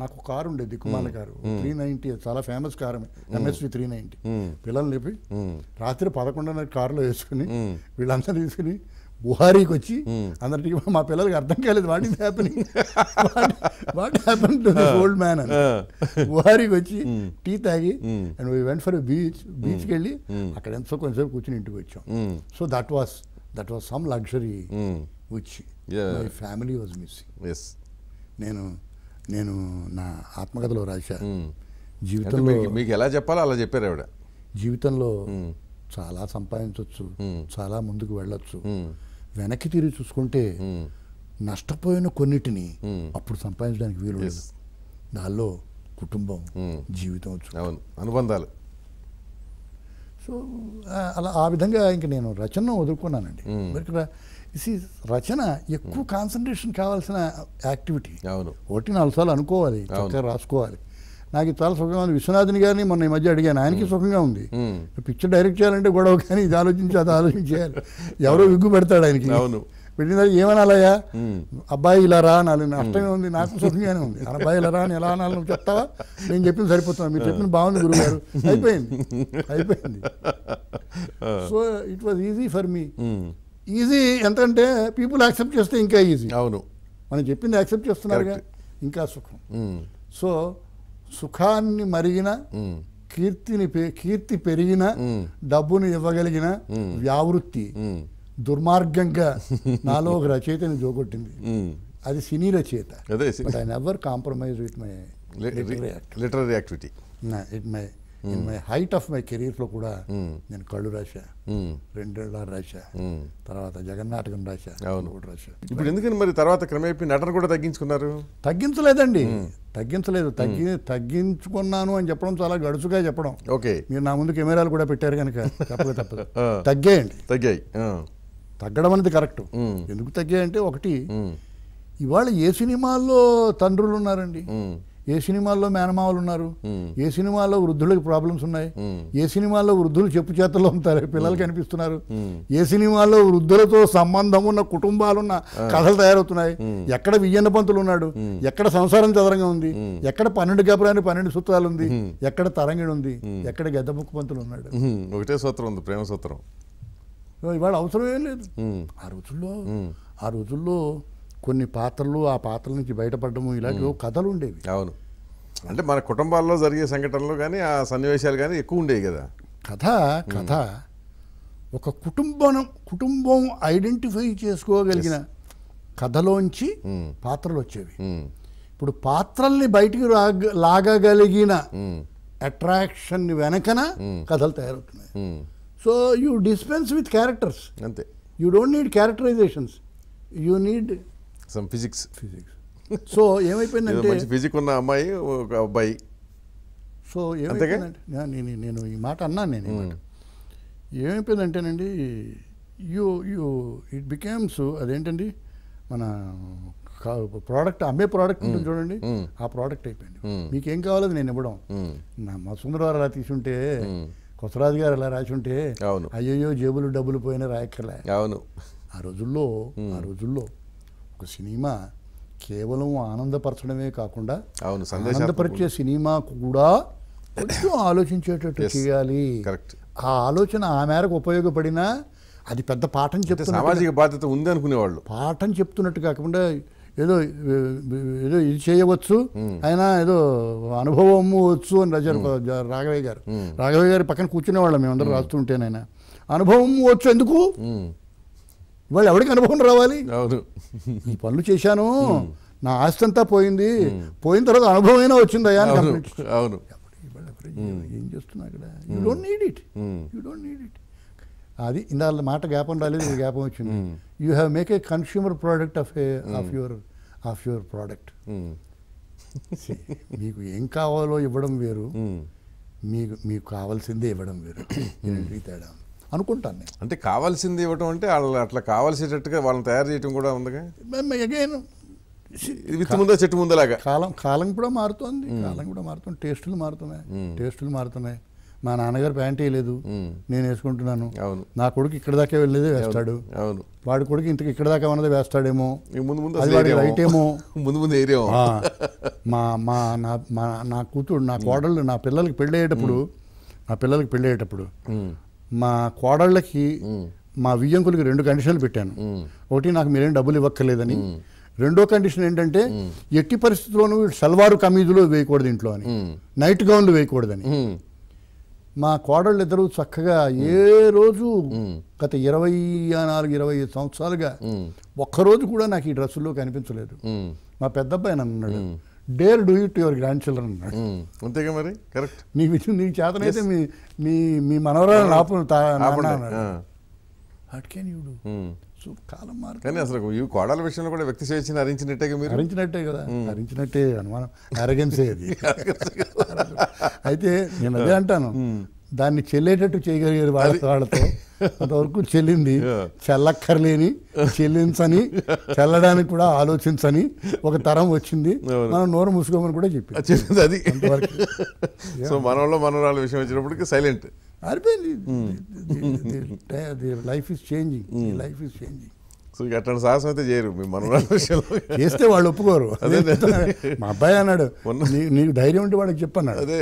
నాకు కారు ఉండేది దిక్కుమాల కారు త్రీ నైన్టీ చాలా famous car MSV three ninety పిల్లల్ని లేపి రాత్రి పదకొండున్నర కారులో వేసుకుని వీళ్ళందరూ తీసుకుని బుహారీకి వచ్చి అందరికి మా పిల్లలకి అర్థం కాలేదు what is happening what happen to old man అని బుహారీకి వచ్చి టీ తాగి and we went for beach బీచ్కి వెళ్ళి అక్కడ ఎంతో కొంచెంసేపు కూర్చుని ఇంటికి వచ్చాం so that was that was some luxury వచ్చి my family was missing yes నేను నేను నా ఆత్మకథలో రాశా జీవితంలో మీకు ఎలా చెప్పాలో అలా చెప్పారు ఆవిడ జీవితంలో చాలా సంపాదించవచ్చు చాలా ముందుకు వెళ్ళొచ్చు వెనక్కి తిరిగి చూసుకుంటే నష్టపోయిన కొన్నిటిని అప్పుడు సంపాదించడానికి వీలు లేదు దానిలో కుటుంబం జీవితం అనుబంధాలు సో అలా ఆ విధంగా ఇంక నేను రచన వదులుకున్నానండి రచన ఎక్కువ కాన్సన్ట్రేషన్ కావాల్సిన యాక్టివిటీ ఒకటి నాలుగు సార్లు అనుకోవాలి రాసుకోవాలి నాకు చాలా సుఖంగా ఉంది విశ్వనాథ్ని గారిని మొన్న ఈ మధ్య అడిగాను ఆయనకి సుఖంగా ఉంది పిక్చర్ డైరెక్ట్ చేయాలంటే గొడవ కానీ ఇది ఆలోచించి అది ఆలోచించేయాలి ఎవరో విగ్గు పెడతాడు ఆయనకి అవును పెట్టిన ఏమనాలయ్యా అబ్బాయి ఇలా రా అని నష్టమే ఉంది నాకు సుఖంగానే ఉంది అబ్బాయి ఇలా రా అని ఎలా అనాలి నువ్వు చెప్తావా నేను చెప్పింది సరిపోతాను మీరు చెప్పింది బాగుంది గురువు గారు అయిపోయింది అయిపోయింది so it was easy for me easy ఎంతంటే పీపుల్ యాక్సెప్ట్ చేస్తే ఇంకా ఈజీ అవును మనం చెప్పింది యాక్సెప్ట్ చేస్తున్నారుగా ఇంకా సుఖం సో సుఖాన్ని మరిగిన కీర్తిని కీర్తి పెరిగిన డబ్బును ఇవ్వగలిగిన వ్యావృత్తి దుర్మార్గంగా నాలో ఒక రచయితని జోగొట్టింది అది సినీ రచయిత I never compromise with my literary activity it my in my height of my కెరీర్లో కూడా hmm. నేను కళ్ళు రాశా hmm. రెండేళ్ళ రాశా hmm. తర్వాత జగన్నాటకం రాశా కూడా రాశా ఇప్పుడు ఎందుకని మరి తర్వాత క్రమేపీ నటన కూడా తగ్గించుకున్నారు తగ్గించలేదండి తగ్గించలేదు తగ్గి తగ్గించుకున్నాను అని చెప్పడం చాలా గడుచుగా చెప్పడం ఓకే మీరు నా ముందు కెమెరాలు కూడా పెట్టారు కనుక తప్పదు తప్పదు తగ్గాయండి తగ్గాయి తగ్గడం అనేది కరెక్ట్ ఎందుకు తగ్గాయంటే ఒకటి ఇవాళ ఏ సినిమాల్లో తండ్రులు ఉన్నారండి ఏ సినిమాల్లో మేనమావలు ఉన్నారు ఏ సినిమాల్లో వృద్ధులకు ప్రాబ్లమ్స్ ఉన్నాయి ఏ సినిమాల్లో వృద్ధులు చెప్పు చేతల్లో ఉంటారు పిల్లలు కనిపిస్తున్నారు ఏ సినిమాల్లో వృద్ధులతో సంబంధం ఉన్న కుటుంబాలున్న కథలు తయారవుతున్నాయి ఎక్కడ విజయన్న పంతులు ఉన్నాడు ఎక్కడ సంసారం చదరంగా ఉంది ఎక్కడ పన్నెండు గబరాని పన్నెండు సూత్రాలు ఉంది ఎక్కడ తరంగిడు ఉంది ఎక్కడ గద్దముక్కు పంతులు ఉన్నాడు ఒకటే సూత్రం ఉంది ప్రేమ సూత్రం ఇవాళ అవసరం ఏం లేదు ఆ రోజుల్లో ఆ రోజుల్లో కొన్ని పాత్రలు ఆ పాత్రల నుంచి బయటపడము ఇలాంటివి కథలు ఉండేవి అవును అంటే మన కుటుంబాల్లో జరిగే సంఘటనలు కానీ ఆ సన్నివేశాలు కానీ ఎక్కువ ఉండేవి కదా కథ కథ ఒక కుటుంబం కుటుంబం ఐడెంటిఫై చేసుకోగలిగిన కథలోంచి పాత్రలు వచ్చేవి ఇప్పుడు పాత్రల్ని బయటికి లాగగలిగిన అట్రాక్షన్ వెనకన కథలు తయారవుతున్నాయి so you dispense with characters అంతే you don't need characterisations you need some physics physics so ఏమైపోయిందంటే మంచి ఫిజిక్ ఉన్న అమ్మాయి ఒక అబ్బాయి సో ఏమైపోయిందంటే నేను ఈ మాట అన్నాను నేను ఏమైపోయిందంటేనండి యూ యూ ఇట్ బికేమ్స్ అదేంటండి మన ప్రోడక్ట్ అమ్మే ప్రోడక్ట్ ఉంటుంది చూడండి ఆ ప్రోడక్ట్ అయిపోయింది మీకేం కావాలో నేను ఇవ్వడం నా మా సుందరవారు అలా తీసుంటే కొత్తరాజు గారు అలా రాసి ఉంటే అయ్యయ్యో జేబులు డబ్బులు పోయినా రాయక్కర్లే అవును ఆ రోజుల్లో ఆ రోజుల్లో ఒక సినిమా కేవలం ఆనందపరచడమే కాకుండా అవును ఆనందపరిచే సినిమా కూడా కొంచెం ఆలోచించేటట్టు చేయాలి ఆ ఆలోచన ఆ మేరకు ఉపయోగపడినా అది పెద్ద పాఠం చెప్తున్న సామాజిక బాధ్యత ఉంది అనుకునేవాళ్ళు పాఠం చెప్తున్నట్టు కాకుండా ఏదో ఏదో ఇది చేయవచ్చు hmm. అయినా ఏదో అనుభవము వచ్చు అని రాజారు hmm. రాఘవయ్య గారు hmm. రాఘవయ్య గారి పక్కన కూర్చునేవాళ్ళం మేమందరం రాస్తుంటేనైనా అనుభవం వచ్చు ఎందుకు వాళ్ళు ఎవరికి అనుభవం రావాలి ఈ పనులు చేశాను నా ఆస్తి అంతా పోయింది పోయిన తర్వాత అనుభవమైనా వచ్చిందయ్యా అవును ఏం చేస్తున్నా అక్కడ you don't need it you don't need it అది ఇందాక మాట జ్ఞాపం రాలేదు ఇది జ్ఞాపం వచ్చింది you have make a consumer product of a of your of your product మీకు ఏం కావాలో ఇవ్వడం వేరు మీకు మీకు కావాల్సిందే ఇవ్వడం వేరు తేడా అనుకుంటాను నేను అంటే కావాల్సింది ఇవ్వటం అంటే వాళ్ళు అట్లా కావాల్సేటట్టుగా వాళ్ళని తయారు చేయటం కూడా ఉందిగా అగైన్ విత్తు ముందో చెట్టు ముందలాగా కాలం కాలం కూడా మారుతుంది కాలం కూడా మారుతుంది టేస్టులు మారుతున్నాయి టేస్టులు మారుతున్నాయి మా నాన్నగారు ప్యాంట్ వేయలేదు నేను వేసుకుంటున్నాను నా కొడుకు ఇక్కడ దాకా వెళ్ళేదే వేస్తాడు అవును వాడి కొడుకు ఇంతకు ఇక్కడ దాకా ఉన్నది వేస్తాడేమో ముందు ముందు వాడి రైట్ ఏమో ముందు ముందు ఏరియా మా మా నా మా నా కూతురు నా కోడళ్ళు నా పిల్లలకి పెళ్ళి అయ్యేటప్పుడు నా పిల్లలకి పెళ్ళి అయ్యేటప్పుడు మా కోడళ్ళకి మా వియ్యంకులకి రెండు కండిషన్లు పెట్టాను ఒకటి నాకు మీరేం డబ్బులు ఇవ్వక్కర్లేదని రెండో కండిషన్ ఏంటంటే ఎట్టి పరిస్థితుల్లోనూ సల్వారు కమీజులో వేయకూడదు ఇంట్లో అని నైట్ గౌన్లు వేయకూడదని మా కోడళ్ళు ఇద్దరు చక్కగా ఏ రోజు గత ఇరవై నాలుగు ఇరవై ఐదు సంవత్సరాలుగా ఒక్కరోజు కూడా నాకు ఈ డ్రెస్సుల్లో కనిపించలేదు మా పెద్దబ్బాయి అన్నాడు dare do it your grandchildren అన్నాడు అంతేగా మరి కరెక్ట్ విషయం నీకు చేతనైతే మీ మీ మీ మనవరాలను ఆపు what can you do so కాలం మారు కానీ అసలు ఈ కోడల విషయంలో కూడా వ్యక్తి చేసిన హరించినట్టే మీరు హరించినట్టే కదా హరించినట్టే hmm. అనుమానం అరగెన్సే అది అయితే నేను అదే అంటాను hmm. దాన్ని చెల్లేటట్టు చేయగలిగారు వాళ్ళతో అంతవరకు చెల్లింది చెల్లక్కర్లేని చెల్లించని చెల్లడానికి కూడా ఆలోచించని ఒక తరం వచ్చింది మనం నోరు మూసుకోమని కూడా చెప్పి అది సో మనలో మనరాల విషయం వచ్చినప్పటికీ సైలెంట్ అరిపోయింది life is changing life is changing so అట్లాంటి సాహసం అయితే చేయరు మీ మనవరాల విషయంలో చేస్తే వాళ్ళు ఒప్పుకోరు అదే మా అబ్బాయి అన్నాడు నీకు ధైర్యం ఉంటే వాడికి చెప్పన్నాడు అదే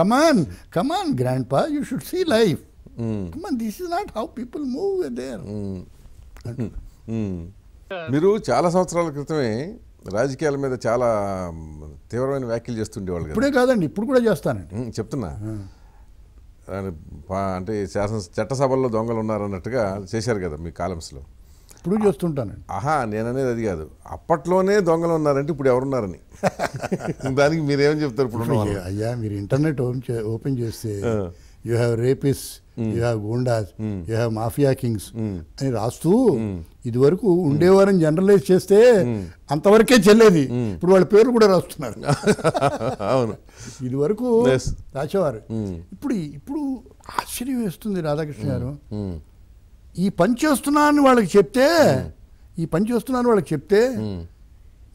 come on come on grandpa you should see life this is not how people move there మీరు చాలా సంవత్సరాల క్రితమే రాజకీయాల మీద చాలా తీవ్రమైన వ్యాఖ్యలు చేస్తుండేవాళ్ళు ఇప్పుడే కాదండి ఇప్పుడు కూడా చేస్తానండి mm, చెప్తున్నా mm. అంటే శాసన చట్టసభల్లో దొంగలు ఉన్నారన్నట్టుగా చేశారు కదా మీ కాలమ్స్లో ఇప్పుడు చేస్తుంటానండి ఆహా నేను అనేది అది కాదు అప్పట్లోనే దొంగలు ఉన్నారంటే ఇప్పుడు ఎవరున్నారని దానికి మీరేం చెప్తారు ఇప్పుడు అయ్యా మీరు ఇంటర్నెట్ ఓపెన్ చేస్తే you have rapists you have goondas you have mafia kings అని రాస్తూ mm. ఇదివరకు mm. ఉండేవారని జనరలైజ్ చేస్తే mm. అంతవరకే చెల్లేది ఇప్పుడు వాళ్ళ పేర్లు కూడా రాస్తున్నారు ఇదివరకు రాసేవారు ఇప్పుడు ఇప్పుడు ఆశ్చర్యం వేస్తుంది రాధాకృష్ణ గారు ఈ పని చేస్తున్నాను వాళ్ళకి చెప్తే ఈ పని చేస్తున్నాను వాళ్ళకి చెప్తే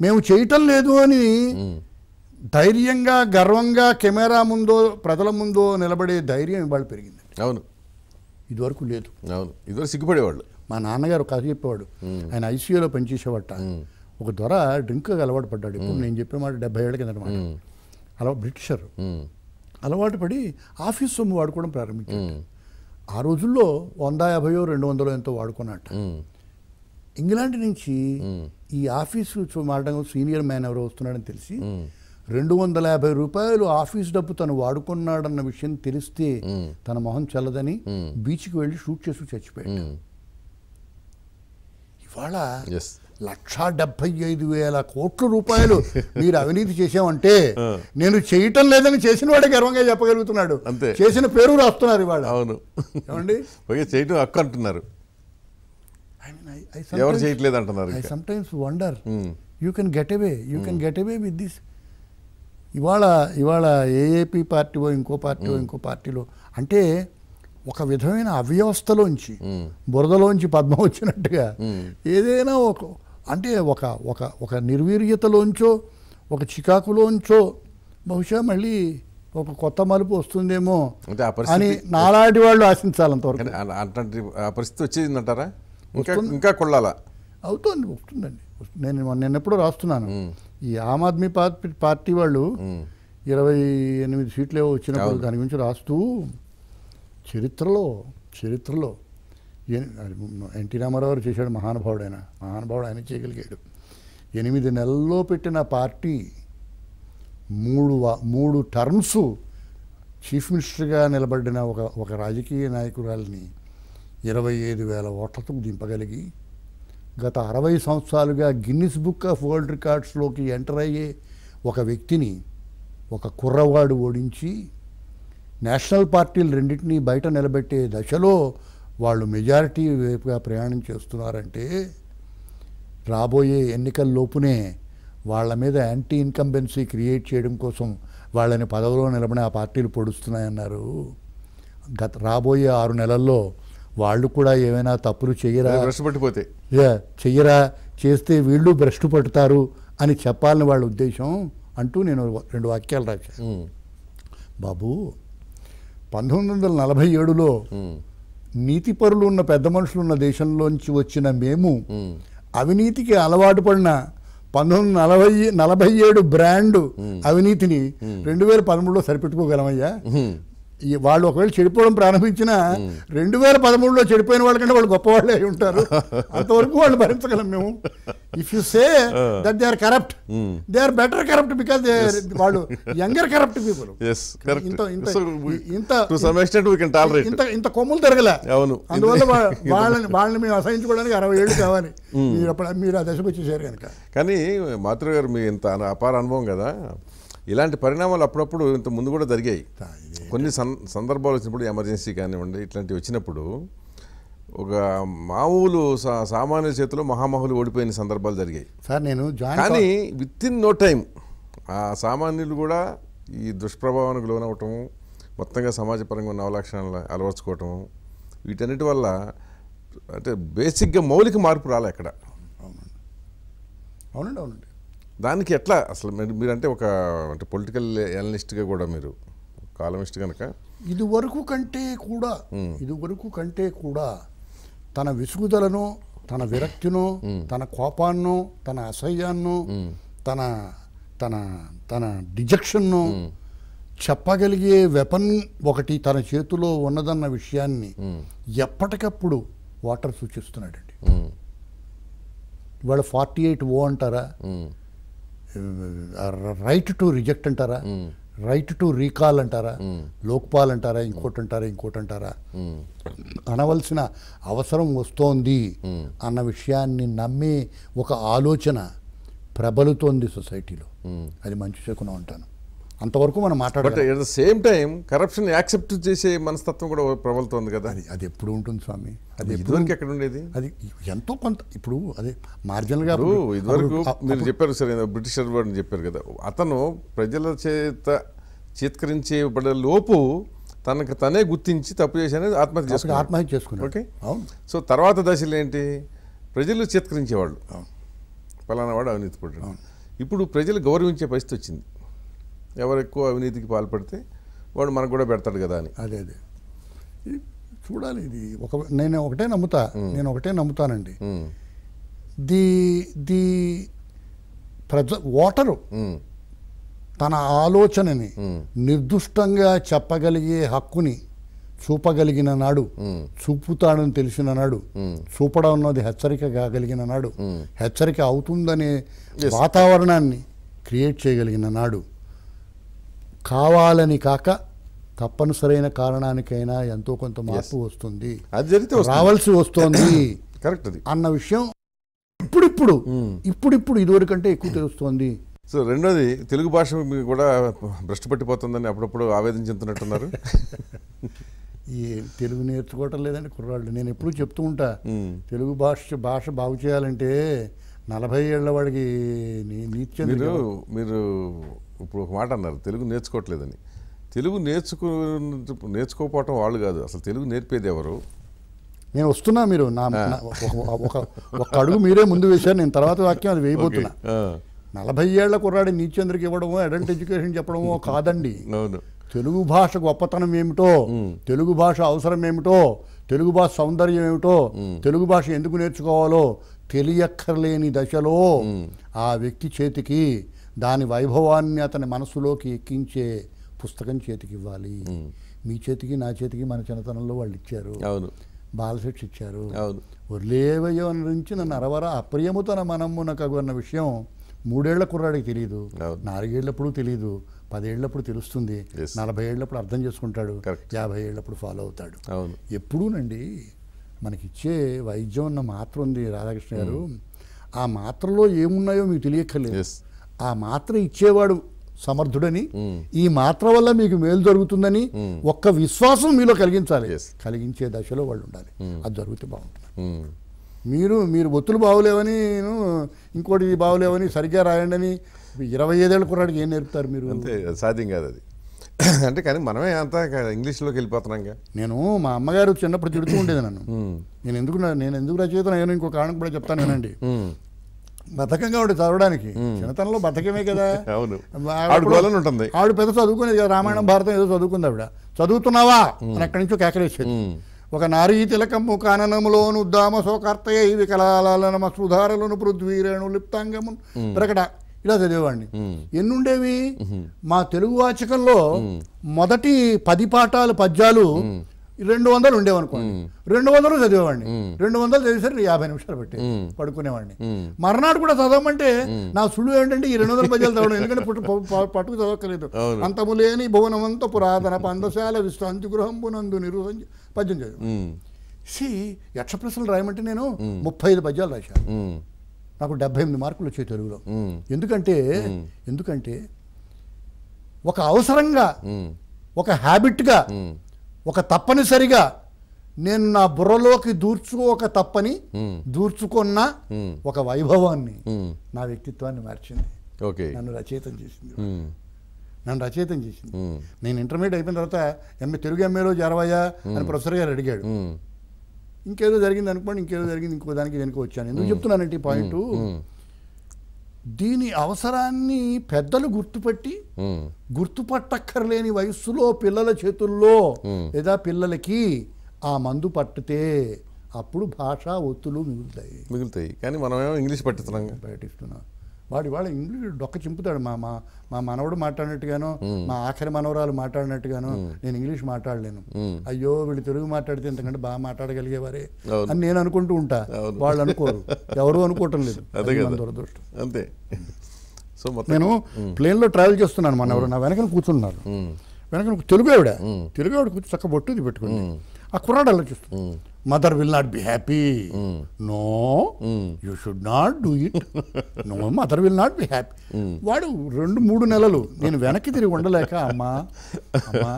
మేము చేయటం లేదు అని ధైర్యంగా గర్వంగా కెమెరా ముందో ప్రజల ముందో నిలబడే ధైర్యం ఇవాళ పెరిగింది అవును ఇదివరకు లేదు అవును ఇదివరకు సిగ్గుపడేవాళ్ళు మా నాన్నగారు కథ చెప్పేవాడు ఆయన ఐసీయూలో పనిచేసేవాట ఒక దొర డ్రింక్ అలవాటు పడ్డాడు ఇప్పుడు నేను చెప్పిన మాట డెబ్బై ఏళ్ళ కింద అనమాట అలవా బ్రిటిషర్ అలవాటు పడి ఆఫీస్ సొమ్ము వాడుకోవడం ప్రారంభించాడు ఆ రోజుల్లో వంద యాభయో రెండు వందలో ఎంతో వాడుకున్నట్ట ఇంగ్లాండ్ నుంచి ఈ ఆఫీసు మారడం సీనియర్ మ్యాన్ ఎవరో వస్తున్నాడని తెలిసి రెండు వందల యాభై రూపాయలు ఆఫీస్ డబ్బు తను వాడుకున్నాడన్న విషయం తెలిస్తే తన మొహం చల్లదని బీచ్కి వెళ్ళి షూట్ చేసి చచ్చిపోయాడు ఇవాళ లక్షా డెబ్బై ఐదు వేల కోట్ల రూపాయలు మీరు అవినీతి చేసామంటే నేను చేయటం లేదని చేసిన వాడే గర్వంగా చెప్పగలుగుతున్నాడు అంతే చేసిన పేరు రాస్తున్నారు ఇవాళ అవును చేయటం అక్క అంటున్నారు ఎవరు చేయట్లేదు అంటున్నారు I sometimes wonder you can get away you can get away with this ఇవాళ ఇవాళ ఏఏపీ పార్టీవో ఇంకో పార్టీవో ఇంకో పార్టీలో అంటే ఒక విధమైన అవ్యవస్థలోంచి బురదలోంచి పద్మం వచ్చినట్టుగా ఏదైనా ఒక అంటే ఒక ఒక ఒక నిర్వీర్యతలోంచో ఒక చికాకులోంచో బహుశా మళ్ళీ ఒక కొత్త మలుపు వస్తుందేమో అని నాలాంటి వాళ్ళు ఆశించాలంతవరకు అలాంటి పరిస్థితి వచ్చిందంటారా ఇంకా ఇంకా కొళ్ళాలా అవుతుంది వస్తుందండి నేను ఎప్పుడో రాస్తున్నాను ఈ ఆమ్ ఆద్మీ పార్టీ వాళ్ళు ఇరవై ఎనిమిది సీట్లు వచ్చినప్పుడు దాని గురించి రాస్తూ చరిత్రలో చరిత్రలో ఎన్టీ రామారావు చేశాడు మహానుభావుడు ఆయన మహానుభావుడు ఆయన చేయగలిగాడు ఎనిమిది నెలల్లో పెట్టిన పార్టీ మూడు మూడు టర్మ్స్ చీఫ్ మినిస్టర్గా నిలబడిన ఒక ఒక రాజకీయ నాయకురాలని ఇరవై ఐదు వేల ఓట్లతో దింపగలిగి గత అరవై సంవత్సరాలుగా గిన్నిస్ బుక్ ఆఫ్ వరల్డ్ రికార్డ్స్లోకి ఎంటర్ అయ్యే ఒక వ్యక్తిని ఒక కుర్రవాడు ఓడించి నేషనల్ పార్టీలు రెండింటినీ బయట నిలబెట్టే దశలో వాళ్ళు మెజారిటీ వైపుగా ప్రయాణం చేస్తున్నారంటే రాబోయే ఎన్నికల్లోపునే వాళ్ళ మీద యాంటీ ఇన్కంబెన్సీ క్రియేట్ చేయడం కోసం వాళ్ళని పదవిలో నిలబడి ఆ పార్టీలు పొడుస్తున్నాయన్నారు గత రాబోయే ఆరు నెలల్లో వాళ్ళు కూడా ఏమైనా తప్పులు చెయ్యరా భ్రష్ పట్టిపోతే చెయ్యరా చేస్తే వీళ్ళు భ్రష్టు పడతారు అని చెప్పాలని వాళ్ళ ఉద్దేశం అంటూ నేను రెండు వాక్యాలు రాశాను బాబు పంతొమ్మిది వందల నలభై ఏడులో నీతిపరులు ఉన్న పెద్ద మనుషులు ఉన్న దేశంలోంచి వచ్చిన మేము అవినీతికి అలవాటు పడిన పంతొమ్మిది నలభై నలభై ఏడు బ్రాండ్ అవినీతిని రెండు వేల పదమూడులో సరిపెట్టుకోగలమయ్యా వాళ్ళు ఒకవేళ చెడిపోవడం ప్రారంభించిన రెండు వేల పదమూడులో చెడిపోయిన వాళ్ళకంటే వాళ్ళు గొప్పవాళ్ళే అయి ఉంటారు అంతవరకు వాళ్ళు భరించగలం మేము if you say that they are corrupt they are better corrupt because they వాళ్ళు యంగర్ కరప్ట్ పీపుల్ ఇంత ఇంత ఇంత కొమ్ములు తిరగలే అవును అందువల్ల వాళ్ళని వాళ్ళని మేము అసహించుకోవడానికి అరవై ఏళ్ళు కావాలి మీరు అప్పుడు మీరు ఆ దశకు వచ్చేసారు కనుక కానీ మాతృ గారు మీ ఇంత అపార అనుభవం కదా ఇలాంటి పరిణామాలు అప్పుడప్పుడు ఇంత ముందు కూడా జరిగాయి కొన్ని సందర్భాలు వచ్చినప్పుడు ఎమర్జెన్సీ కానివ్వండి ఇట్లాంటివి వచ్చినప్పుడు ఒక మామూలు సామాన్య చేతిలో మహామహులు ఓడిపోయిన సందర్భాలు జరిగాయి సార్ నేను కానీ విత్ ఇన్ నో టైం ఆ సామాన్యులు కూడా ఈ దుష్ప్రభావానికి లోనవటం మొత్తంగా సమాజపరంగా ఉన్న అవలక్షణాలు అలవర్చుకోవటం వీటన్నిటి వల్ల అంటే బేసిక్గా మౌలిక మార్పు రాలే అక్కడ అవునండి అవునండి అవునండి దానికి ఎట్లా అసలు మీరు మీరంటే ఒక అంటే పొలిటికల్ ఎనలిస్ట్గా కూడా మీరు కాలమిస్ట్ కనుక ఇది వరకు కంటే కూడా ఇది వరకు కంటే కూడా తన విసుగుదలను తన విరక్తినో తన కోపాన్నో తన అసహ్యాన్నో తన తన తన డిజక్షన్ను చెప్పగలిగే వెపన్ ఒకటి తన చేతిలో ఉన్నదన్న విషయాన్ని ఎప్పటికప్పుడు వాటర్ సూచిస్తున్నాడండి ఇవాళ ఫార్టీ ఎయిట్ ఓ అంటారా రైట్ టు రిజెక్ట్ అంటారా రైట్ టు రీకాల్ అంటారా లోక్పాల్ అంటారా ఇంకోటి అంటారా ఇంకోటి అంటారా అనవలసిన అవసరం వస్తోంది అన్న విషయాన్ని నమ్మే ఒక ఆలోచన ప్రబలుతోంది సొసైటీలో అది మంచి చెక్కున ఉంటాను అంతవరకు మనం మాట్లాడాలి at the same time corruption accept చేసే మనస్తత్వం కూడా ప్రబలుతోంది కదా అది అది ఎప్పుడు ఉంటుంది స్వామి అది ఇదివరకు ఎక్కడ ఉండేది అది ఎంతో కొంత ఇప్పుడు అదే గారు ఇదివరకు మీరు చెప్పారు సార్ బ్రిటిష్ అని చెప్పారు కదా అతను ప్రజల చేత పడే లోపు తనకు తనే గుర్తించి తప్పు చేశానే ఆత్మహత్య చేసుకుని ఆత్మహత్య చేసుకుని ఓకే సో తర్వాత దశలు ఏంటి ప్రజలు చిత్కరించేవాళ్ళు పలానా వాడు అవినీతి పడ్డాడు ఇప్పుడు ప్రజలు గౌరవించే పరిస్థితి వచ్చింది ఎవరు ఎక్కువ అవినీతికి పాల్పడితే వాడు మనకు కూడా పెడతాడు కదా అని అదే అదే చూడాలి ఇది ఒక నేను ఒకటే నమ్ముతా నేను ఒకటే నమ్ముతానండి ది ది ప్రజ ఓటరు తన ఆలోచనని నిర్దుష్టంగా చెప్పగలిగే హక్కుని చూపగలిగిన నాడు చూపుతాడని తెలిసిన నాడు చూపడం అన్నది హెచ్చరిక కాగలిగిన నాడు హెచ్చరిక అవుతుందనే వాతావరణాన్ని క్రియేట్ చేయగలిగిన నాడు కావాలని కాక తప్పనిసరైన కారణానికైనా ఎంతో కొంత మార్పు వస్తుంది అది జరిగితే రావాల్సి వస్తుంది కరెక్ట్ అది అన్న విషయం ఇప్పుడిప్పుడు hmm. ఇప్పుడిప్పుడు ఇదివరకంటే ఎక్కువ తెలుస్తోంది సో రెండోది తెలుగు భాష కూడా భ్రష్టు పట్టిపోతుందని అప్పుడప్పుడు ఆవేదన చెందుతున్నట్టున్నారు ఏ తెలుగు నేర్చుకోవటం లేదండి కుర్రాళ్ళు నేను ఎప్పుడూ చెప్తూ ఉంటా hmm. తెలుగు భాష భాష బాగు చేయాలంటే నలభై ఏళ్ళ వాడికి నీత్యం మీరు ఇప్పుడు ఒక మాట అన్నారు తెలుగు నేర్చుకోవట్లేదని తెలుగు నేర్చుకు నేర్చుకోకపోవటం వాళ్ళు కాదు అసలు తెలుగు నేర్పేది ఎవరు నేను వస్తున్నా మీరు నా ఒక ఒక అడుగు మీరే ముందు వేశారు నేను తర్వాత వాక్యం అది వేయబోతున్నా నలభై ఏళ్ల కుర్రాడి నీచేంద్రకి ఇవ్వడమో అడల్ట్ ఎడ్యుకేషన్ చెప్పడమో కాదండి తెలుగు భాష గొప్పతనం ఏమిటో తెలుగు భాష అవసరం ఏమిటో తెలుగు భాష సౌందర్యం ఏమిటో తెలుగు భాష ఎందుకు నేర్చుకోవాలో తెలియక్కర్లేని దశలో ఆ వ్యక్తి చేతికి దాని వైభవాన్ని అతని మనసులోకి ఎక్కించే పుస్తకం చేతికి ఇవ్వాలి మీ చేతికి నా చేతికి మన చిన్నతనంలో వాళ్ళు ఇచ్చారు బాలశిక్ష ఇచ్చారు అవును వదిలేవయో నుంచి నన్ను అరవర అప్రియముతన మనము నాకు అన్న విషయం మూడేళ్ల కుర్రాడికి తెలియదు నాలుగేళ్లప్పుడు తెలియదు పదేళ్లప్పుడు తెలుస్తుంది నలభై ఏళ్ళప్పుడు అర్థం చేసుకుంటాడు యాభై ఏళ్ళప్పుడు ఫాలో అవుతాడు ఎప్పుడూనండి మనకిచ్చే వైద్యం అన్న మాత్ర ఉంది రాధాకృష్ణ గారు ఆ మాత్రలో ఏమున్నాయో మీకు తెలియక్కర్లేదు ఆ మాత్ర ఇచ్చేవాడు సమర్థుడని ఈ మాత్ర వల్ల మీకు మేలు జరుగుతుందని ఒక్క విశ్వాసం మీలో కలిగించాలి కలిగించే దశలో వాళ్ళు ఉండాలి అది జరిగితే బాగుంటుంది hmm. మీరు మీరు ఒత్తులు బాగులేవని ఇంకోటి బాగులేవని సరిగ్గా రాయండి అని ఇరవై ఐదేళ్ళ కుర్రాడికి ఏం నేర్పుతారు మీరు అంతే సాధ్యం కాదు అది అంటే కానీ మనమే అంతా ఇంగ్లీష్లోకి వెళ్ళిపోతున్నాం నేను మా అమ్మగారు చిన్నప్పుడు తిడుతూ ఉండేది నన్ను hmm. నేను ఎందుకు నేను ఎందుకు రచయిత నేను ఇంకో కారణం కూడా చెప్తాను అండి బతకంగా ఉండే చదవడానికి చిన్నతనంలో బతకమే కదా అవును ఉంటుంది ఆవిడ పెద్ద చదువుకునేది కదా రామాయణం భారతం ఏదో చదువుకుంది ఆవిడ చదువుతున్నావా అని అక్కడి నుంచో కేకలేసేది ఒక నారీ తిలకము కాననములోను దామ సోకర్తయ ఇవి కళాలనమ సుధారలను పృథ్వీరేణు లిప్తాంగము ప్రకట ఇలా చదివేవాడిని ఎన్నుండేవి మా తెలుగు వాచకంలో మొదటి పది పాఠాలు పద్యాలు రెండు వందలు ఉండేవనుకోండి రెండు వందలు చదివేవాడిని రెండు వందలు చదివేసరికి యాభై నిమిషాలు పెట్టి పడుకునేవాడిని మర్నాడు కూడా చదవమంటే నా సుడు ఏంటంటే ఈ రెండు వందల పద్యాలు చదవడం ఎందుకంటే పట్టుకు చదవక్కలేదు అంతము లేని భువనమంత పురాతన పందశాల గృహం పునందు నిరుసంజ పద్యం చదివి సి యక్ష ప్రశ్నలు రాయమంటే నేను ముప్పై ఐదు పద్యాలు రాశాను నాకు డెబ్బై ఎనిమిది మార్కులు వచ్చాయి తెలుగులో ఎందుకంటే ఎందుకంటే ఒక అవసరంగా ఒక హ్యాబిట్గా ఒక తప్పనిసరిగా నేను నా బుర్రలోకి దూర్చుకోక ఒక తప్పని hmm. దూర్చుకున్న hmm. ఒక వైభవాన్ని hmm. నా వ్యక్తిత్వాన్ని మార్చింది నన్ను రచయితం చేసింది నన్ను రచయితం చేసింది నేను ఇంటర్మీడియట్ అయిపోయిన తర్వాత ఎంఏ తెలుగు ఎంఏలో జరవయ్యా అని ప్రొఫెసర్ గారు అడిగాడు ఇంకేదో జరిగింది అనుకోండి ఇంకేదో జరిగింది ఇంకో దానికి వెనుక వచ్చాను ఎందుకు చెప్తున్నానంటే ఈ పాయింట్ దీని అవసరాన్ని పెద్దలు గుర్తుపట్టి గుర్తుపట్టక్కర్లేని వయస్సులో పిల్లల చేతుల్లో లేదా పిల్లలకి ఆ మందు పట్టితే అప్పుడు భాష ఒత్తులు మిగులుతాయి మిగులుతాయి కానీ మనమేమో ఇంగ్లీష్ పట్టిస్తున్నాం పట్టిస్తున్నాం వాడి వాళ్ళ ఇంగ్లీష్ డొక్క చింపుతాడు మా మా మా మనవడు మాట్లాడినట్టుగాను మా ఆఖరి మనవరాలు మాట్లాడినట్టుగాను నేను ఇంగ్లీష్ మాట్లాడలేను అయ్యో వీళ్ళు తెలుగు మాట్లాడితే ఎందుకంటే బాగా మాట్లాడగలిగేవారే అని నేను అనుకుంటూ ఉంటా వాళ్ళు అనుకోరు ఎవరు అనుకోవటం లేదు అంతే సో నేను లో ట్రావెల్ చేస్తున్నాను మన ఎవరు నా వెనకన కూర్చున్నారు వెనక తెలుగు ఆవిడ తెలుగు ఆవిడ కూర్చొని చక్క బొట్టుది పెట్టుకుని ఆ కుర్రాడు చూస్తుంది mother will not be happy no you should not do it no mother will not be happy వాడు రెండు మూడు నెలలు నేను వెనక్కి తిరిగి ఉండలేక అమ్మా అమ్మా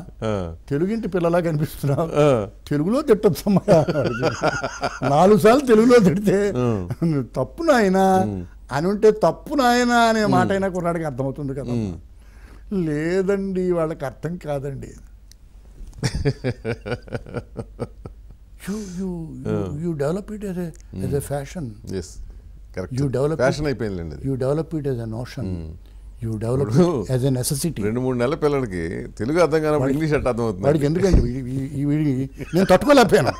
తెలుగింటి పిల్లలా కనిపిస్తున్నావు తెలుగులో తిట్టొచ్చమ్మా నాలుగు సార్లు తెలుగులో తిడితే తప్పు నాయనా అని ఉంటే తప్పు నాయనా అనే మాట అయినా కొన్నాడికి అర్థమవుతుంది కదా లేదండి వాళ్ళకి అర్థం కాదండి you you you you develop it as a mm. as a hmm. yes correct you develop fashion అయిపోయిందండి you develop it as a notion you develop as a necessity రెండు మూడు నెలల పిల్లలకి తెలుగు అర్థం కానప్పుడు ఇంగ్లీష్ అట్ట అర్థం అవుతుంది వాడికి ఎందుకండి ఈ వీడికి నేను తట్టుకోలేకపోయాను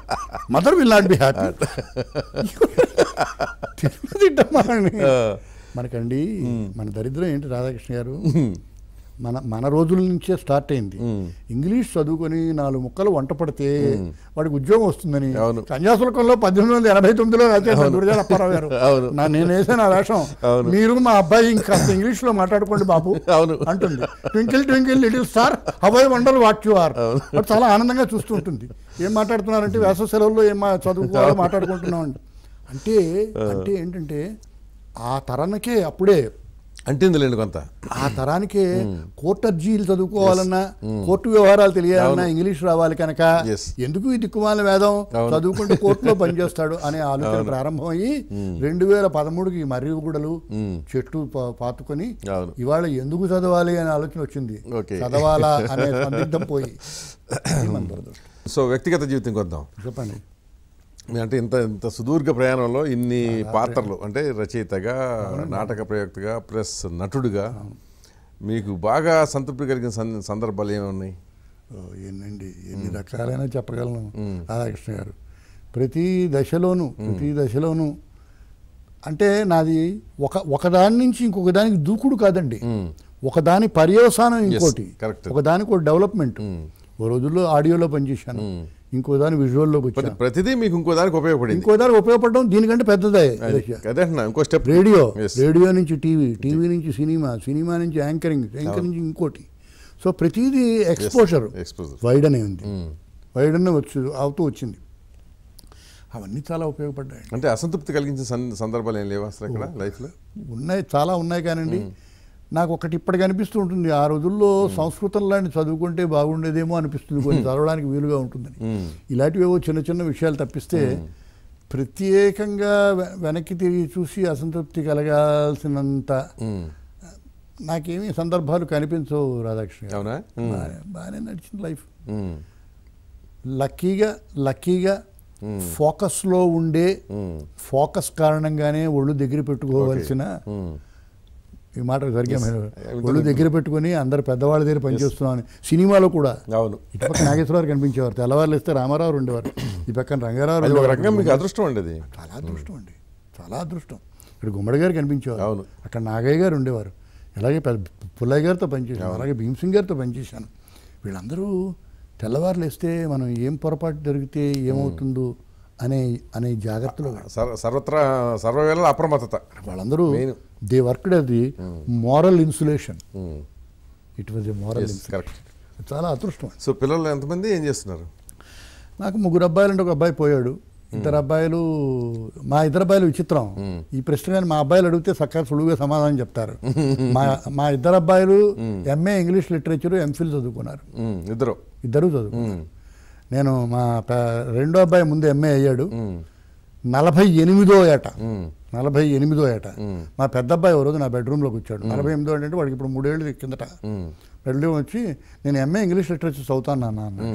mother will not be happy తిట్టమ్మా మనకండి hmm. మన దరిద్రం ఏంటి రాధాకృష్ణ గారు hmm. మన మన రోజుల నుంచే స్టార్ట్ అయింది ఇంగ్లీష్ చదువుకొని నాలుగు ముక్కలు వంట పడితే వాడికి ఉద్యోగం వస్తుందని సన్యాసులకంలో పద్దెనిమిది వందల ఎనభై తొమ్మిదిలో నేనేసే నా వేషం మీరు మా అబ్బాయి ఇంకా ఇంగ్లీష్ లో మాట్లాడుకోండి బాబు అంటుంది ట్వింకిల్ ట్వింకిల్ లిటిల్ స్టార్ అబ్బాయి వండర్ వాట్ యు ఆర్ చాలా ఆనందంగా చూస్తుంటుంది ఏం మాట్లాడుతున్నారంటే వేసవ సెలవుల్లో ఏం చదువుకోవాలో మాట్లాడుకుంటున్నాం అంటే అంటే ఏంటంటే ఆ తరానికే అప్పుడే అంటిందిలేండి కొంత ఆ తరానికి కోర్టు అర్జీలు చదువుకోవాలన్నా hmm. కోర్టు వ్యవహారాలు తెలియాలన్నా ఇంగ్లీష్ రావాలి కనుక ఎందుకు ఈ దిక్కుమాల వేదం చదువుకుంటే కోర్టులో పనిచేస్తాడు అనే ఆలోచన ప్రారంభమయ్యి hmm. రెండు వేల పదమూడుకి మర్రిగుడలు hmm. చెట్టు పాతుకొని ఇవాళ ఎందుకు చదవాలి అనే ఆలోచన వచ్చింది చదవాలా అనే సందిగ్ధం పోయి సో వ్యక్తిగత జీవితం కొద్దాం చెప్పండి అంటే ఇంత ఇంత సుదీర్ఘ ప్రయాణంలో ఇన్ని పాత్రలు అంటే రచయితగా నాటక ప్రయోక్తగా ప్లస్ నటుడుగా మీకు బాగా సంతృప్తి కలిగిన సందర్భాలు ఏమున్నాయి ఎన్నండి ఎన్ని రకాలైనా చెప్పగలను రాధాకృష్ణ గారు ప్రతి దశలోనూ ప్రతి దశలోనూ అంటే నాది ఒక ఒకదాని నుంచి ఇంకొక దానికి దూకుడు కాదండి ఒకదాని పర్యవసానం ఇంకోటి ఒకదానికి ఒక డెవలప్మెంట్ ఓ రోజుల్లో ఆడియోలో పనిచేశాను ఇంకో దాని విజువల్లోకి వచ్చి ప్రతిదీ మీకు ఇంకో దానికి ఉపయోగపడింది ఇంకో దానికి ఉపయోగపడడం దీనికంటే పెద్దదే అదే ఇంకో స్టెప్ రేడియో రేడియో నుంచి టీవీ టీవీ నుంచి సినిమా సినిమా నుంచి యాంకరింగ్ యాంకర్ నుంచి ఇంకోటి సో ప్రతిదీ ఎక్స్పోజర్ వైడ్ అనే ఉంది వైడ్ అనే వచ్చి అవుతూ వచ్చింది అవన్నీ చాలా ఉపయోగపడ్డాయి అంటే అసంతృప్తి కలిగించే సందర్భాలు ఏం లేవు అసలు ఇక్కడ లైఫ్లో ఉన్నాయి చాలా ఉన్నాయి కానండి hmm. నాకు ఒకటి ఇప్పటికి అనిపిస్తూ ఉంటుంది ఆ రోజుల్లో సంస్కృతం లాంటి చదువుకుంటే బాగుండేదేమో అనిపిస్తుంది కొన్ని చదవడానికి వీలుగా ఉంటుందని ఇలాంటివేవో చిన్న చిన్న విషయాలు తప్పిస్తే ప్రత్యేకంగా వెనక్కి తిరిగి చూసి అసంతృప్తి కలగాల్సినంత నాకేమీ సందర్భాలు కనిపించవు రాధాకృష్ణ బాగానే నడిచింది లైఫ్ లక్కీగా లక్కీగా ఫోకస్లో ఉండే ఫోకస్ కారణంగానే ఒళ్ళు దగ్గర పెట్టుకోవాల్సిన ఈ మాట సరిగ్గా ఒళ్ళు దగ్గర పెట్టుకుని అందరు పెద్దవాళ్ళ దగ్గర పనిచేస్తున్నాను సినిమాలో కూడా అవును ఇటు పక్క నాగేశ్వరరావు కనిపించేవారు తెల్లవారులు ఇస్తే రామారావు ఉండేవారు ఈ పక్కన రంగారావు మీకు అదృష్టం అండి చాలా hmm. అదృష్టం అండి చాలా అదృష్టం ఇక్కడ గుమ్మడి గారు కనిపించేవారు అవును అక్కడ నాగయ్య గారు ఉండేవారు ఇలాగే పుల్లయ్య గారితో పనిచేసాను అలాగే భీమసింగ్ గారితో పనిచేశాను వీళ్ళందరూ తెల్లవారులు వేస్తే మనం ఏం పొరపాటు జరిగితే ఏమవుతుందో hmm. అనే అనే జాగ్రత్తలు సర్వత్రా సర్వవేళ అప్రమత్తత వాళ్ళందరూ దే వర్క్డ్ అది hmm. Moral insulation it was a moral insulation చాలా అదృష్టం సో పిల్లలు ఎంతమంది ఏం చేస్తున్నారు నాకు ముగ్గురు అబ్బాయిలు అంటే ఒక అబ్బాయి పోయాడు hmm. ఇద్దరు అబ్బాయిలు మా ఇద్దరు అబ్బాయిలు విచిత్రం hmm. ఈ ప్రశ్న కానీ మా అబ్బాయిలు అడిగితే సక్కగా సులువుగా సమాధానం చెప్తారు మా మా ఇద్దరు అబ్బాయిలు ఎంఏ ఇంగ్లీష్ లిటరేచర్ ఎంఫిల్ చదువుకున్నారు ఇద్దరు ఇద్దరు చదువుకున్నారు నేను మా రెండో అబ్బాయి ముందు ఎంఏ అయ్యాడు నలభై ఎనిమిదో ఏట నలభై ఎనిమిదో ఏట మా పెద్దబ్బాయి ఓ రోజు నా బెడ్రూమ్లోకి వచ్చాడు నలభై ఎనిమిదో అంటే వాడికి ఇప్పుడు మూడేళ్ళు కిందట బెడ్రూమ్ వచ్చి నేను ఎంఏ ఇంగ్లీష్ లిటరేచర్ చదువుతాను నాన్న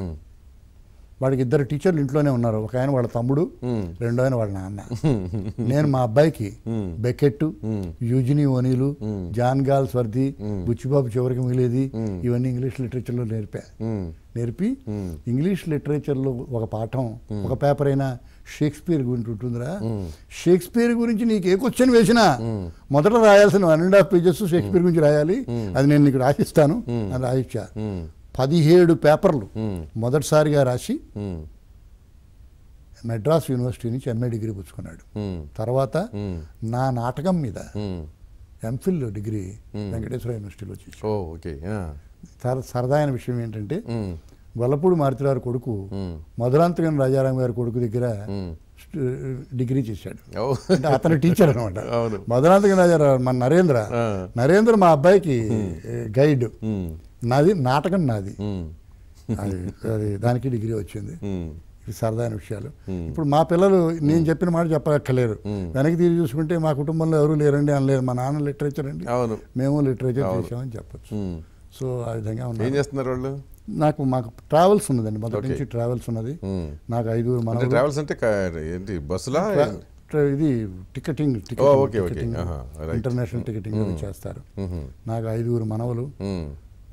వాడికి ఇద్దరు టీచర్లు ఇంట్లోనే ఉన్నారు ఒక ఆయన వాళ్ళ తమ్ముడు రెండో ఆయన వాళ్ళ నాన్న నేను మా అబ్బాయికి Beckett Eugene O'Neill John Galsworthy Buchibabu చివరికి మిగిలేది ఇవన్నీ ఇంగ్లీష్ లిటరేచర్లో నేర్పా నేర్పి ఇంగ్లీష్ లిటరేచర్లో ఒక పాఠం ఒక పేపర్ అయినా షేక్స్పియర్ గురించి ఉంటుందిరా షేక్స్పియర్ గురించి నీకు ఏ క్వశ్చన్ వేసినా మొదట రాయాల్సిన one and half pages Shakespeare గురించి రాయాలి అది నేను నీకు రాసిస్తాను అని రాయిచ్చా పదిహేడు పేపర్లు మొదటిసారిగా రాసి మెడ్రాస్ యూనివర్సిటీ నుంచి ఎంఏ డిగ్రీ పుచ్చుకున్నాడు తర్వాత నా నాటకం మీద ఎంఫిల్ డిగ్రీ వెంకటేశ్వర యూనివర్సిటీలో చేసి సరదా అయిన విషయం ఏంటంటే గొల్లపూడి మారుతిరారు కొడుకు మధురాంతకం రాజారాం గారి కొడుకు దగ్గర డిగ్రీ చేశాడు అతను టీచర్ అనమాట మధురాంతకం రాజారావు మన నరేంద్ర నరేంద్ర మా అబ్బాయికి గైడ్ నాది నాటకం నాది అది దానికి డిగ్రీ వచ్చింది సరదాని విషయాలు ఇప్పుడు మా పిల్లలు నేను చెప్పిన మాట చెప్పక్కర్లేరు వెనక్కి తిరిగి చూసుకుంటే మా కుటుంబంలో ఎవరు లేరండి లేదు మా నాన్న లిటరేచర్ అండి మేము లిటరేచర్ చేసామని చెప్పచ్చు సో ఆ విధంగా ఏం చేస్తున్నారు వాళ్ళు నాకు మాకు ట్రావెల్స్ ఉన్నదండి మొదటి నుంచి ట్రావెల్స్ ఉన్నది hmm. నాకు ఐదుగురు మన ట్రావెల్స్ అంటే ఏంటి బస్సులా ఇది టికెటింగ్ టికెటింగ్ ఇంటర్నేషనల్ టికెటింగ్ చేస్తారు hmm. నాకు ఐదుగురు మనవలు hmm.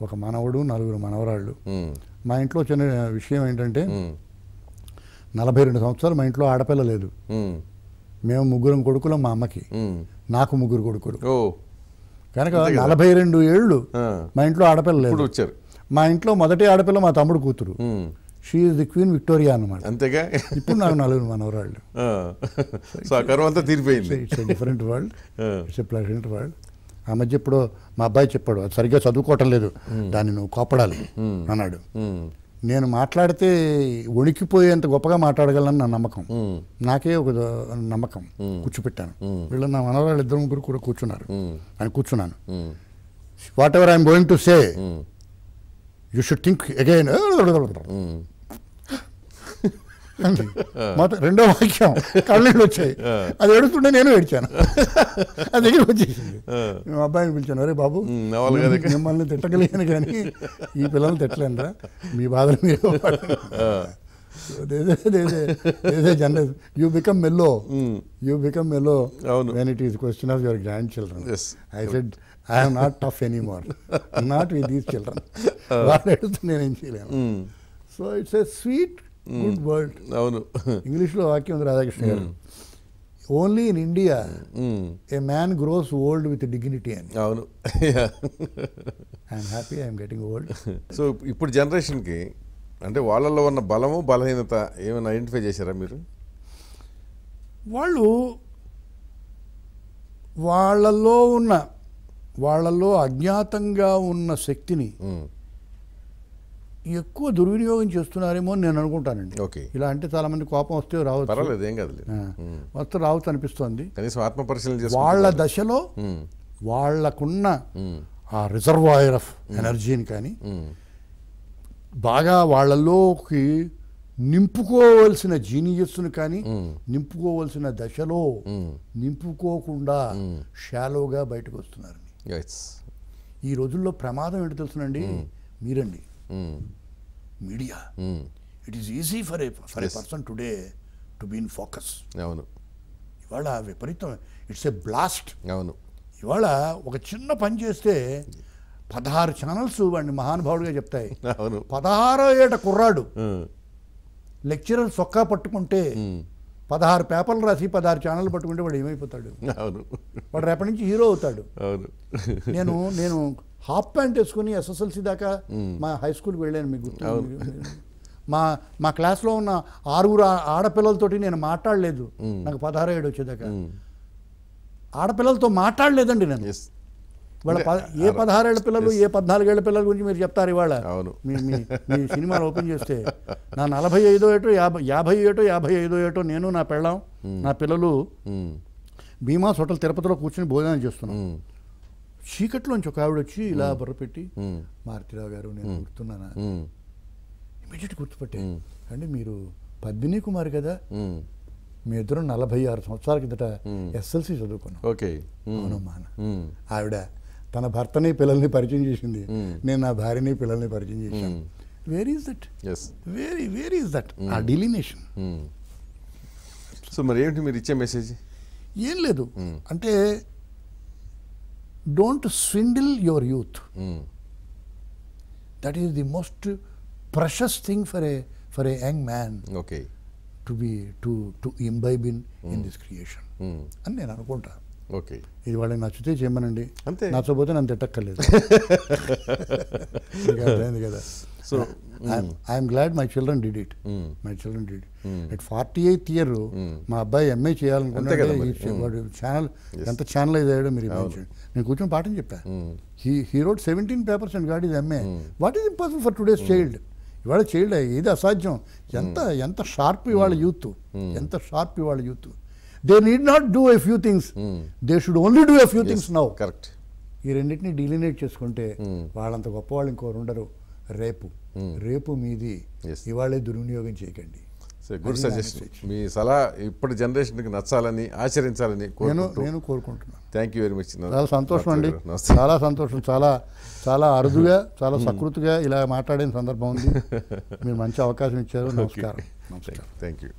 ఒక మనవడు నలుగురు మనవరాళ్ళు మా ఇంట్లో చిన్న విషయం ఏంటంటే నలభై రెండు సంవత్సరాలు మా ఇంట్లో ఆడపిల్ల లేదు మేము ముగ్గురం కొడుకులం మా అమ్మకి నాకు ముగ్గురు కొడుకులు oh. కనుక నలభై రెండు ఏళ్ళు ah. మా ఇంట్లో ఆడపిల్ల లేదు వచ్చారు మా ఇంట్లో మొదటి ఆడపిల్ల మా తమ్ముడు కూతురు షీఈ్ ది క్వీన్ విక్టోరియా అనమాట అంతేగా ఇప్పుడు నాకు నలుగురు మనవరాళ్ళు so different world pleasant world ఆ మధ్య ఇప్పుడు మా అబ్బాయి చెప్పాడు అది సరిగ్గా చదువుకోవటం లేదు దాన్ని నువ్వు కోపడాలి అన్నాడు నేను మాట్లాడితే వణికిపోయేంత గొప్పగా మాట్లాడగలనని నా నమ్మకం నాకే ఒక నమ్మకం కూర్చోపెట్టాను వీళ్ళు నా మనవరాలు ఇద్దరు ముగ్గురు కూడా కూర్చున్నారు అని కూర్చున్నాను whatever I'm going to say you should think again మాట రెండో వాక్యం కళ్ళు వచ్చాయి అది ఏడుతుంటే నేను ఏడ్చాను అది దగ్గర వచ్చేసింది మేము అబ్బాయిని పిలిచాను అరే బాబు మిమ్మల్ని తిట్టగలిగాను కానీ ఈ పిల్లల్ని తిట్టలేనురా మీ బాధలు మీరు general you become mellow you become mellow when it is question of your grandchildren I said I'm not tough anymore not with these children వాళ్ళు అడిగితే నేనేం చేయలేను so it's a sweet good word అవును ఇంగ్లీష్లో వాక్యం ఉంది Radhakrishna garu only in India a man grows old with dignity అని అవును I'm happy I'm getting old so ఇప్పుడు జనరేషన్కి అంటే వాళ్ళల్లో ఉన్న బలము బలహీనత ఏమైనా ఐడెంటిఫై చేశారా మీరు వాళ్ళు వాళ్ళల్లో ఉన్న వాళ్ళల్లో అజ్ఞాతంగా ఉన్న శక్తిని ఎక్కువ దుర్వినియోగం చేస్తున్నారేమో అని నేను అనుకుంటానండి ఓకే ఇలా అంటే చాలా మంది కోపం వస్తే రావచ్చు పర్వాలేదు రావచ్చు అనిపిస్తోంది కనీసం ఆత్మ పరిశీలన వాళ్ళ దశలో వాళ్ళకున్న ఆ రిజర్వాయర్ ఆఫ్ ఎనర్జీని కానీ బాగా వాళ్ళలోకి నింపుకోవలసిన జీనియస్ను కానీ నింపుకోవలసిన దశలో నింపుకోకుండా షాలోగా బయటకు వస్తున్నారు ఈ రోజుల్లో ప్రమాదం ఏంటి తెలుసునండి hmm. మీరండి hmm. Media it is easy for a for a person today to been focus అవును ఇవాళ విపరీతం ఇట్స్ ఏ బ్లాస్ట్ అవును ఇవాళ ఒక చిన్న పని చేస్తే పదహారు ఛానల్స్ వాడిని మహానుభావుడిగా చెప్తాయి అవును పదహారో ఏట కుర్రాడు hmm. లెక్చరర్ సొక్కా పట్టుకుంటే పదహారు పేపర్లు రాసి పదహారు ఛానల్ పట్టుకుంటే వాడు ఏమైపోతాడు వాడు రేపటి నుంచి హీరో అవుతాడు నేను నేను హాఫ్ ప్యాంట్ వేసుకుని ఎస్ఎస్ఎల్సి దాకా మా హై స్కూల్కి వెళ్ళాను మీకు మా మా క్లాస్లో ఉన్న ఆరుగురు ఆడపిల్లలతోటి నేను మాట్లాడలేదు నాకు పదహారు ఏడు వచ్చేదాకా ఆడపిల్లలతో మాట్లాడలేదండి నేను ఏ పదహారేళ్ల పిల్లలు ఏ పద్నాలుగేళ్ల పిల్లల గురించి మీరు చెప్తారు ఇవాళ అవును మీ సినిమాను ఓపెన్ చేస్తే నా నలభై ఐదో ఏటో యాభై యాభై ఏటో యాభై ఐదో ఏటో నేను నా పెళ్ళం నా పిల్లలు భీమా హోటల్ తిరుపతిలో కూర్చొని భోజనం చేస్తున్నాం చీకట్లోంచి ఒక ఆవిడ వచ్చి ఇలా పెట్టి మారుతిరావు గారు నేను గుర్తున్నానా ఇమీడియట్ గుర్తుపట్టే అంటే మీరు పద్మిని కుమార్ కదా మీ ఇద్దరు నలభై ఆరు సంవత్సరాల కిందట ఎస్ఎల్సి చదువుకున్నాం ఓకే అవునమ్మా ఆవిడ తన భర్తని పిల్లల్ని పరిచయం చేసింది hmm. నేను నా భార్యని పిల్లల్ని పరిచయం చేశాను where is that where where is that ఆ డిలినేషన్ సో hmm. మరి ఏమిటి మీరు ఇచ్చే మెసేజ్ ఏం లేదు hmm. అంటే don't swindle your youth that is the most precious thing for a for a young man okay to be to to imbibe in in this creation అని నేను అనుకుంటాను ఓకే ఇది వాళ్ళకి నచ్చితే చేయమనండి అంతే నచ్చబోతే నన్ను తిట్టక్కర్లేదు అర్థమైంది కదా so I'm glad my children did it my children did it forty eighth year మా అబ్బాయి ఎంఏ చేయాలనుకుంటే ఛానల్ ఎంత ఛానల్ అయ్యాడో మీరు నేను కూర్చొని పాఠం చెప్పా he he wrote seventeen papers and God ఇది MA what is impossible for today's child ఇవాళ చైల్డ్ ఇది అసాధ్యం ఎంత ఎంత షార్ప్ ఇవాళ యూత్ ఎంత షార్ప్ ఇవాళ youth they need not do a few things they should only do a few things now correct ఈ రెండింటిని డీలినేట్ చేసుకుంటే hmm. వాళ్ళంత గొప్ప వాళ్ళు ఇంకోరు ఉండరు రేపు hmm. రేపు మీది ఇవాళే దుర్వినియోగం చేయకండి గుడ్ సజెషన్ మీ సలహా ఇప్పటి జనరేషన్కి నచ్చాలని ఆచరించాలని నేను నేను కోరుకుంటున్నాను థ్యాంక్ యూ వెరీ మచ్ చాలా సంతోషం అండి చాలా సంతోషం చాలా చాలా అరుదుగా చాలా hmm. సకృతిగా ఇలా మాట్లాడిన సందర్భం ఉంది మీరు మంచి అవకాశం ఇచ్చారు నమస్కారం థ్యాంక్ యూ